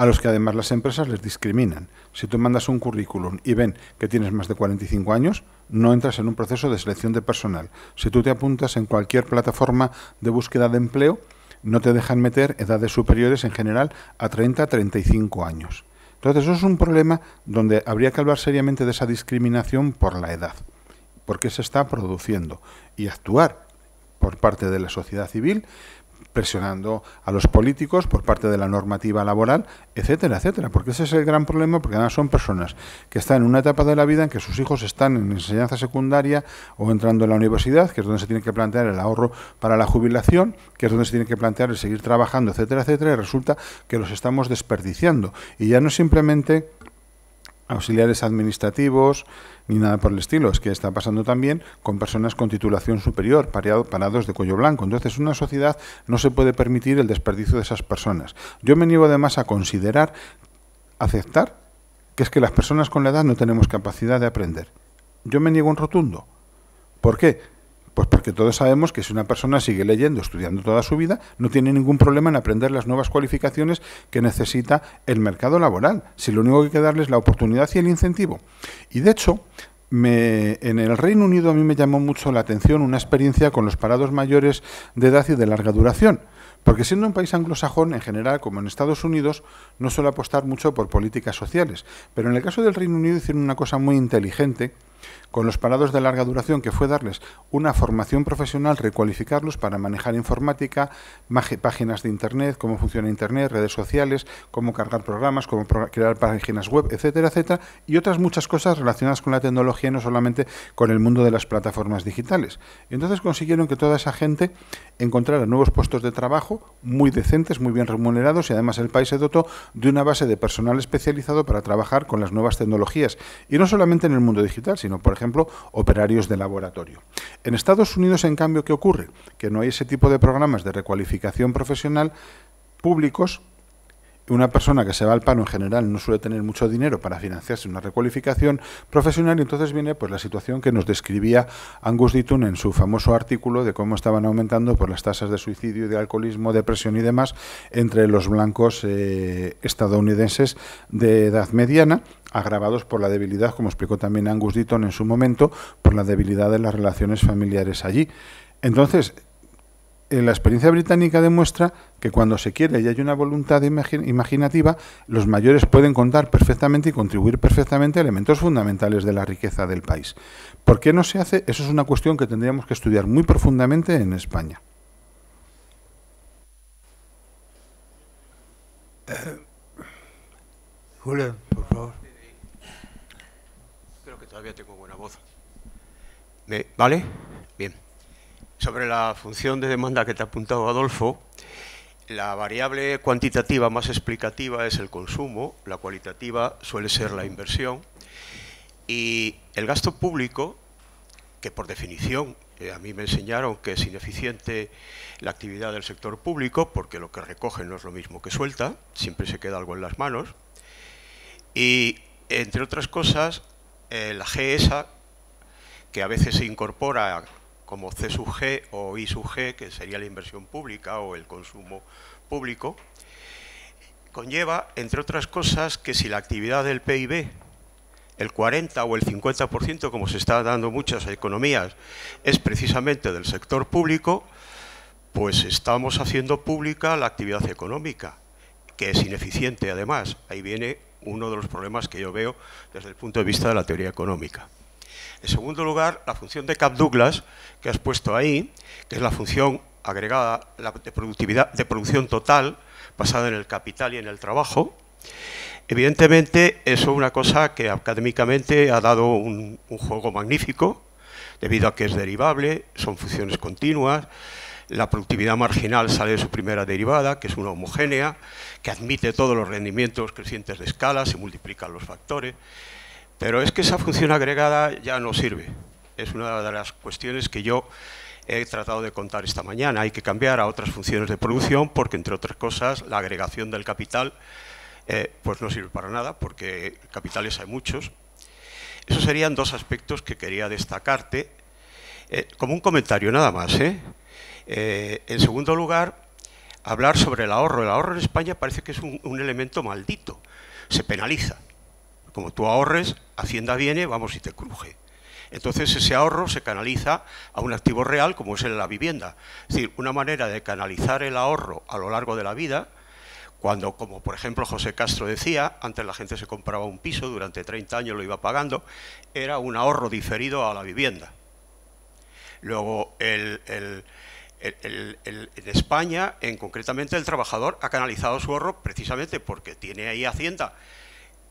a los que además las empresas les discriminan. Si tú mandas un currículum y ven que tienes más de 45 años, no entras en un proceso de selección de personal. Si tú te apuntas en cualquier plataforma de búsqueda de empleo, no te dejan meter edades superiores en general a 30 35 años. Entonces, eso es un problema donde habría que hablar seriamente de esa discriminación por la edad, porque se está produciendo, y actuar por parte de la sociedad civil presionando a los políticos por parte de la normativa laboral, etcétera, etcétera. Porque ese es el gran problema, porque además son personas que están en una etapa de la vida en que sus hijos están en enseñanza secundaria o entrando en la universidad, que es donde se tiene que plantear el ahorro para la jubilación, que es donde se tiene que plantear el seguir trabajando, etcétera, etcétera, y resulta que los estamos desperdiciando. Y ya no simplemente auxiliares administrativos ni nada por el estilo. Es que está pasando también con personas con titulación superior, parados de cuello blanco. Entonces, una sociedad no se puede permitir el desperdicio de esas personas. Yo me niego además a considerar, aceptar, que es que las personas con la edad no tenemos capacidad de aprender. Yo me niego en rotundo. ¿Por qué? Pues porque todos sabemos que si una persona sigue leyendo, estudiando toda su vida, no tiene ningún problema en aprender las nuevas cualificaciones que necesita el mercado laboral, si lo único que hay que darle es la oportunidad y el incentivo. Y de hecho, me, en el Reino Unido a mí me llamó mucho la atención una experiencia con los parados mayores de edad y de larga duración. Porque siendo un país anglosajón, en general, como en Estados Unidos, no suele apostar mucho por políticas sociales. Pero en el caso del Reino Unido hicieron una cosa muy inteligente, con los parados de larga duración, que fue darles una formación profesional, recualificarlos para manejar informática, páginas de Internet, cómo funciona Internet, redes sociales, cómo cargar programas, cómo crear páginas web, etcétera, etcétera, y otras muchas cosas relacionadas con la tecnología no solamente con el mundo de las plataformas digitales. Entonces consiguieron que toda esa gente encontrara nuevos puestos de trabajo muy decentes, muy bien remunerados y además el país se dotó de una base de personal especializado para trabajar con las nuevas tecnologías y no solamente en el mundo digital, sino por ejemplo, operarios de laboratorio. En Estados Unidos, en cambio, ¿qué ocurre? Que no hay ese tipo de programas de recualificación profesional públicos una persona que se va al paro en general no suele tener mucho dinero para financiarse una recualificación profesional y entonces viene pues la situación que nos describía Angus Ditton en su famoso artículo de cómo estaban aumentando pues, las tasas de suicidio, de alcoholismo, depresión y demás entre los blancos eh, estadounidenses de edad mediana agravados por la debilidad, como explicó también Angus Ditton en su momento, por la debilidad de las relaciones familiares allí. Entonces, eh, la experiencia británica demuestra que cuando se quiere y hay una voluntad imaginativa, los mayores pueden contar perfectamente y contribuir perfectamente a elementos fundamentales de la riqueza del país. ¿Por qué no se hace? Eso es una cuestión que tendríamos que estudiar muy profundamente en España. Eh, por favor. ¿Vale? Bien. Sobre la función de demanda que te ha apuntado Adolfo, la variable cuantitativa más explicativa es el consumo, la cualitativa suele ser la inversión y el gasto público, que por definición eh, a mí me enseñaron que es ineficiente la actividad del sector público porque lo que recoge no es lo mismo que suelta, siempre se queda algo en las manos. Y entre otras cosas, eh, la GESA, que a veces se incorpora como C sub G o I sub G, que sería la inversión pública o el consumo público, conlleva, entre otras cosas, que si la actividad del PIB, el 40 o el 50%, como se está dando muchas economías, es precisamente del sector público, pues estamos haciendo pública la actividad económica, que es ineficiente además. Ahí viene uno de los problemas que yo veo desde el punto de vista de la teoría económica. En segundo lugar, la función de Cap Douglas que has puesto ahí, que es la función agregada de productividad, de producción total, basada en el capital y en el trabajo. Evidentemente, eso es una cosa que académicamente ha dado un, un juego magnífico, debido a que es derivable, son funciones continuas, la productividad marginal sale de su primera derivada, que es una homogénea, que admite todos los rendimientos crecientes de escala, se multiplican los factores. Pero es que esa función agregada ya no sirve. Es una de las cuestiones que yo he tratado de contar esta mañana. Hay que cambiar a otras funciones de producción porque, entre otras cosas, la agregación del capital eh, pues no sirve para nada porque capitales hay muchos. Esos serían dos aspectos que quería destacarte eh, como un comentario nada más. ¿eh? en segundo lugar, hablar sobre el ahorro. El ahorro en España parece que es un elemento maldito. Se penaliza. Como tú ahorres, Hacienda viene, vamos y te cruje. Entonces ese ahorro se canaliza a un activo real como es la vivienda. Es decir, una manera de canalizar el ahorro a lo largo de la vida, cuando, como por ejemplo José Castro decía, antes la gente se compraba un piso, durante 30 años lo iba pagando, era un ahorro diferido a la vivienda. Luego, en España, en concretamente el trabajador ha canalizado su ahorro precisamente porque tiene ahí Hacienda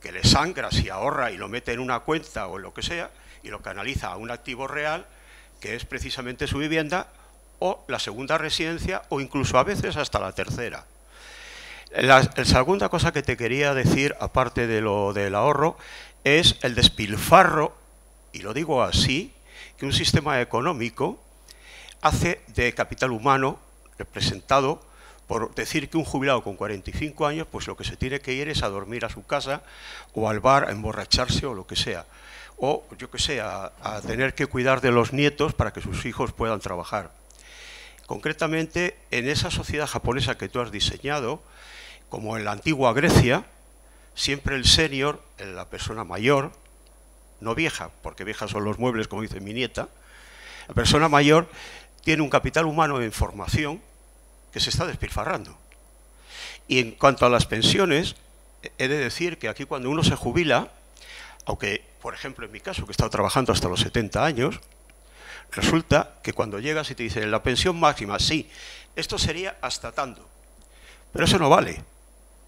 que le sangra si ahorra y lo mete en una cuenta o en lo que sea, y lo canaliza a un activo real, que es precisamente su vivienda, o la segunda residencia, o incluso a veces hasta la tercera. La, segunda cosa que te quería decir, aparte de lo del ahorro, es el despilfarro, y lo digo así, que un sistema económico hace de capital humano representado por decir que un jubilado con 45 años, pues lo que se tiene que ir es a dormir a su casa o al bar, a emborracharse o lo que sea. O, yo que sé, a, a tener que cuidar de los nietos para que sus hijos puedan trabajar. Concretamente, en esa sociedad japonesa que tú has diseñado, como en la antigua Grecia, siempre el senior, la persona mayor, no vieja, porque viejas son los muebles, como dice mi nieta, la persona mayor tiene un capital humano en formación que se está despilfarrando. Y en cuanto a las pensiones, he de decir que aquí cuando uno se jubila, aunque, por ejemplo, en mi caso, que he estado trabajando hasta los 70 años, resulta que cuando llegas y te dicen la pensión máxima, sí, esto sería hasta tanto. Pero eso no vale,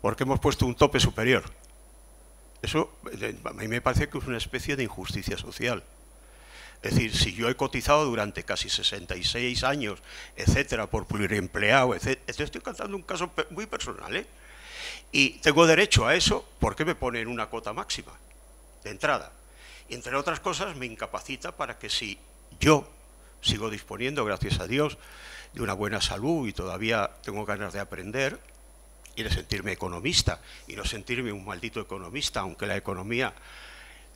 porque hemos puesto un tope superior. Eso eh, a mí me parece que es una especie de injusticia social. Es decir, si yo he cotizado durante casi 66 años, etcétera, por empleado, etcétera, estoy contando un caso muy personal, ¿eh? Y tengo derecho a eso, ¿por qué me ponen una cuota máxima de entrada? Entre otras cosas, me incapacita para que si yo sigo disponiendo, gracias a Dios, de una buena salud y todavía tengo ganas de aprender y de sentirme economista y no sentirme un maldito economista, aunque la economía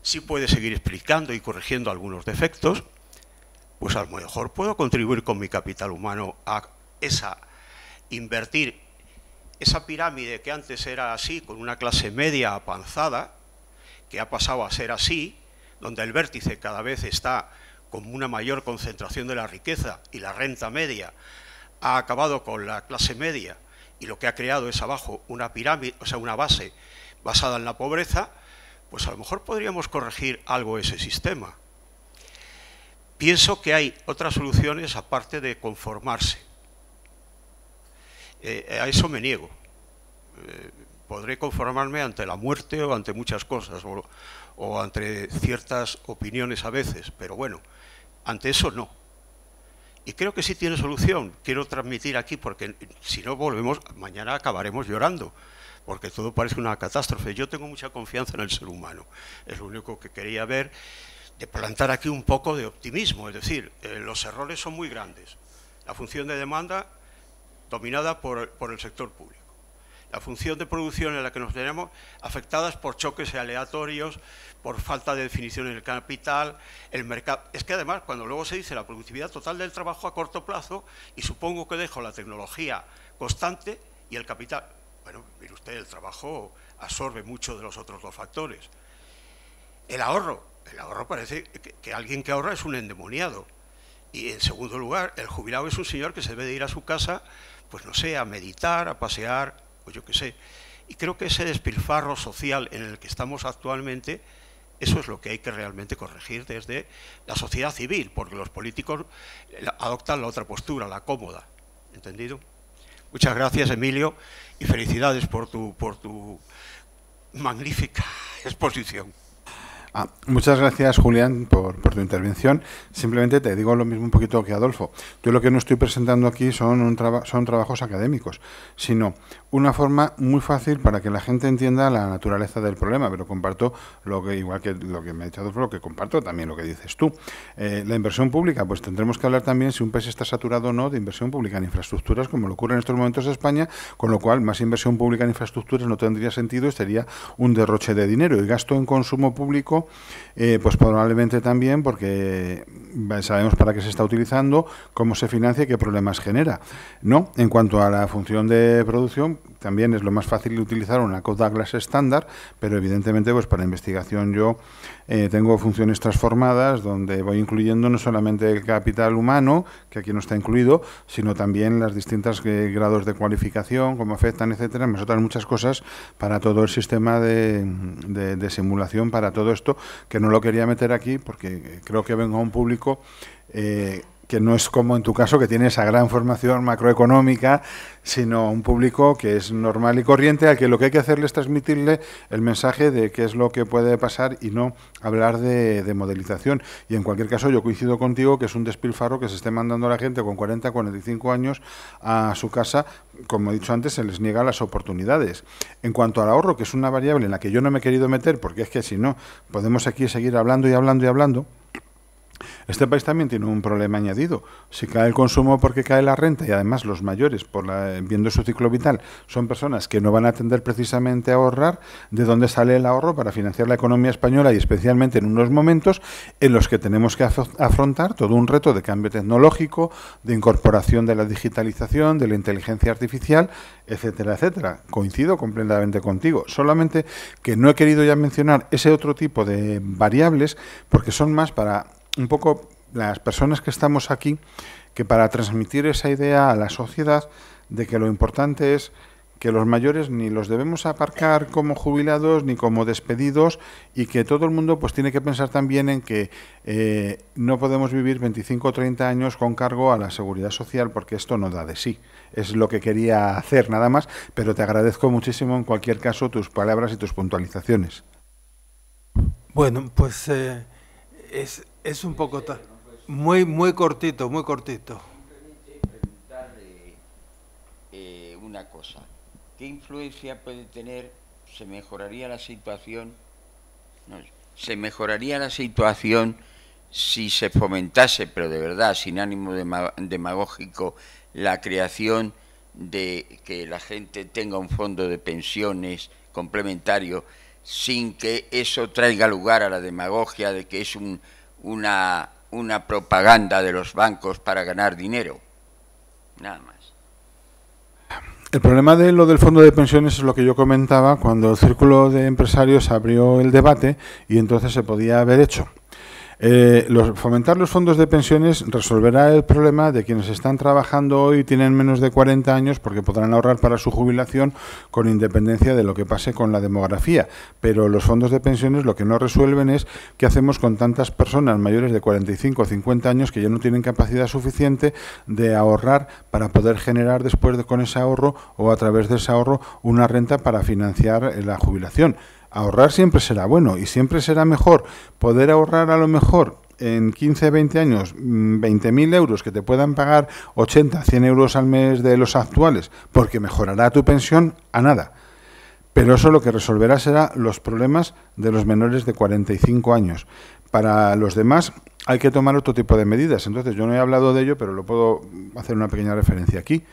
si puede seguir explicando y corrigiendo algunos defectos, pues a lo mejor puedo contribuir con mi capital humano a esa, invertir esa pirámide que antes era así, con una clase media apanzada, que ha pasado a ser así, donde el vértice cada vez está con una mayor concentración de la riqueza y la renta media ha acabado con la clase media y lo que ha creado es abajo una pirámide, o sea, una base basada en la pobreza, pues a lo mejor podríamos corregir algo ese sistema. Pienso que hay otras soluciones aparte de conformarse. Eh, eh, a eso me niego. Eh, podré conformarme ante la muerte o ante muchas cosas, o ante ciertas opiniones a veces, pero bueno, ante eso no. Y creo que sí tiene solución. Quiero transmitir aquí porque si no volvemos, mañana acabaremos llorando porque todo parece una catástrofe. Yo tengo mucha confianza en el ser humano, es lo único que quería ver, de plantar aquí un poco de optimismo, es decir, eh, los errores son muy grandes. La función de demanda dominada por, por el sector público. La función de producción en la que nos tenemos afectadas por choques aleatorios, por falta de definición en el capital, el mercado. Es que además, cuando luego se dice la productividad total del trabajo a corto plazo, y supongo que dejo la tecnología constante y el capital, bueno, mire usted, el trabajo absorbe mucho de los otros dos factores. El ahorro. El ahorro parece que, alguien que ahorra es un endemoniado. Y en segundo lugar, el jubilado es un señor que se debe de ir a su casa, pues no sé, a meditar, a pasear, o pues yo qué sé. Y creo que ese despilfarro social en el que estamos actualmente, eso es lo que hay que realmente corregir desde la sociedad civil, porque los políticos adoptan la otra postura, la cómoda. ¿Entendido? Muchas gracias, Emilio, y felicidades por tu, por tu magnífica exposición. Ah, muchas gracias, Julián, por, tu intervención. Simplemente te digo lo mismo un poquito que Adolfo. Yo lo que no estoy presentando aquí son, un son trabajos académicos, sino una forma muy fácil para que la gente entienda la naturaleza del problema, pero comparto lo que, igual que lo que me ha dicho Adolfo, lo que comparto también lo que dices tú. Eh, la inversión pública, pues tendremos que hablar también si un país está saturado o no de inversión pública en infraestructuras, como lo ocurre en estos momentos en España, con lo cual más inversión pública en infraestructuras no tendría sentido y sería un derroche de dinero y gasto en consumo público eh, pues probablemente también porque eh, sabemos para qué se está utilizando, cómo se financia y qué problemas genera. No, en cuanto a la función de producción, también es lo más fácil de utilizar una Code Douglas estándar, pero evidentemente pues para investigación yo eh, tengo funciones transformadas donde voy incluyendo no solamente el capital humano, que aquí no está incluido, sino también las distintas eh, grados de cualificación, cómo afectan, etcétera, me otras muchas cosas para todo el sistema de, simulación, para todo esto, que no lo quería meter aquí porque eh, creo que vengo a un público que no es como en tu caso que tiene esa gran formación macroeconómica, sino un público que es normal y corriente, al que lo que hay que hacerle es transmitirle el mensaje de qué es lo que puede pasar y no hablar de, de modelización. Y en cualquier caso yo coincido contigo que es un despilfarro que se esté mandando a la gente con 40, 45 años a su casa, como he dicho antes, se les niega las oportunidades. En cuanto al ahorro, que es una variable en la que yo no me he querido meter, porque es que si no, podemos aquí seguir hablando y hablando y hablando, este país también tiene un problema añadido. Si cae el consumo porque cae la renta y además los mayores, por viendo su ciclo vital, son personas que no van a atender precisamente a ahorrar, ¿de dónde sale el ahorro para financiar la economía española y especialmente en unos momentos en los que tenemos que afrontar todo un reto de cambio tecnológico, de incorporación de la digitalización, de la inteligencia artificial, etcétera, etcétera? Coincido completamente contigo. Solamente que no he querido ya mencionar ese otro tipo de variables porque son más para un poco las personas que estamos aquí, que para transmitir esa idea a la sociedad de que lo importante es que los mayores ni los debemos aparcar como jubilados ni como despedidos y que todo el mundo pues tiene que pensar también en que eh, no podemos vivir 25 o 30 años con cargo a la seguridad social porque esto no da de sí. Es lo que quería hacer nada más, pero te agradezco muchísimo en cualquier caso tus palabras y tus puntualizaciones. Bueno, pues eh, es es un poco muy, muy cortito, muy cortito. Preguntarle eh, una cosa. ¿Qué influencia puede tener? ¿Se mejoraría la situación? ¿Se mejoraría la situación si se fomentase, pero de verdad, sin ánimo demagógico, la creación de que la gente tenga un fondo de pensiones complementario sin que eso traiga lugar a la demagogia de que es un una, una propaganda de los bancos para ganar dinero. Nada más. El problema de lo del fondo de pensiones es lo que yo comentaba cuando el círculo de empresarios abrió el debate y entonces se podía haber hecho. Eh, los, fomentar los fondos de pensiones resolverá el problema de quienes están trabajando hoy y tienen menos de 40 años porque podrán ahorrar para su jubilación con independencia de lo que pase con la demografía. Pero los fondos de pensiones lo que no resuelven es qué hacemos con tantas personas mayores de 45 o 50 años que ya no tienen capacidad suficiente de ahorrar para poder generar después con ese ahorro o a través de ese ahorro una renta para financiar eh, la jubilación ahorrar siempre será bueno y siempre será mejor poder ahorrar a lo mejor en 15, 20 años 20.000 mm, euros que te puedan pagar 80, 100 euros al mes de los actuales, porque mejorará tu pensión a nada. Pero eso lo que resolverá será los problemas de los menores de 45 años. Para los demás hay que tomar otro tipo de medidas. Entonces yo no he hablado de ello, pero lo puedo hacer una pequeña referencia aquí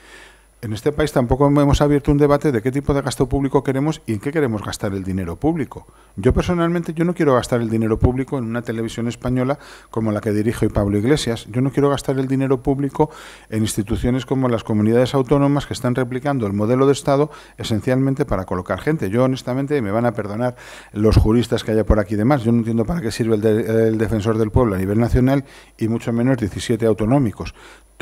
en este país tampoco hemos abierto un debate de qué tipo de gasto público queremos y en qué queremos gastar el dinero público. Yo personalmente yo no quiero gastar el dinero público en una televisión española como la que dirige Pablo Iglesias. Yo no quiero gastar el dinero público en instituciones como las comunidades autónomas que están replicando el modelo de Estado esencialmente para colocar gente. Yo honestamente me van a perdonar los juristas que haya por aquí demás. Yo no entiendo para qué sirve el, el defensor del pueblo a nivel nacional y mucho menos 17 autonómicos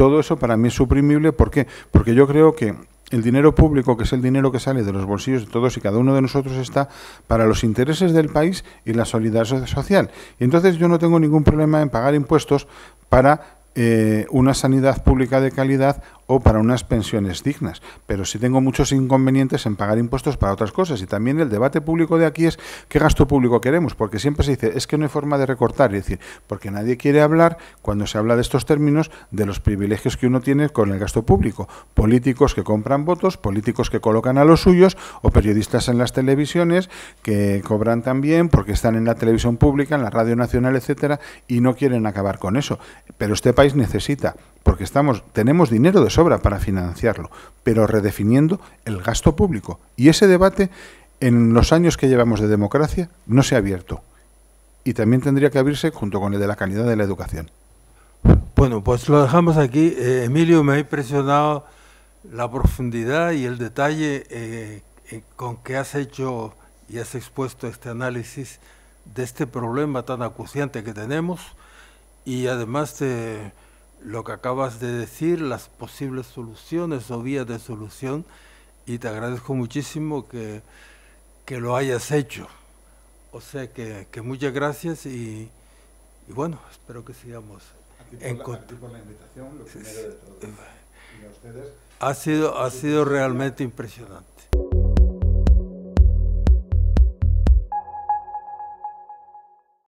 todo eso para mí es suprimible. ¿Por qué? Porque yo creo que el dinero público, que es el dinero que sale de los bolsillos de todos y cada uno de nosotros, está para los intereses del país y la solidaridad social. Y entonces yo no tengo ningún problema en pagar impuestos para eh, una sanidad pública de calidad o para unas pensiones dignas. Pero sí tengo muchos inconvenientes en pagar impuestos para otras cosas. Y también el debate público de aquí es qué gasto público queremos, porque siempre se dice, es que no hay forma de recortar. Es decir, porque nadie quiere hablar, cuando se habla de estos términos, de los privilegios que uno tiene con el gasto público. Políticos que compran votos, políticos que colocan a los suyos, o periodistas en las televisiones que cobran también porque están en la televisión pública, en la radio nacional, etcétera, y no quieren acabar con eso. Pero este país necesita porque estamos, tenemos dinero de sobra para financiarlo, pero redefiniendo el gasto público. Y ese debate, en los años que llevamos de democracia, no se ha abierto. Y también tendría que abrirse junto con el de la calidad de la educación. Bueno, pues lo dejamos aquí. Eh, Emilio, me ha impresionado la profundidad y el detalle eh, eh, con que has hecho y has expuesto este análisis de este problema tan acuciante que tenemos. Y además te lo que acabas de decir, las posibles soluciones o vías de solución, y te agradezco muchísimo que, lo hayas hecho. O sea que, muchas gracias y, bueno, espero que sigamos en contacto. la invitación, lo primero Ha sido, ha sido realmente impresionante.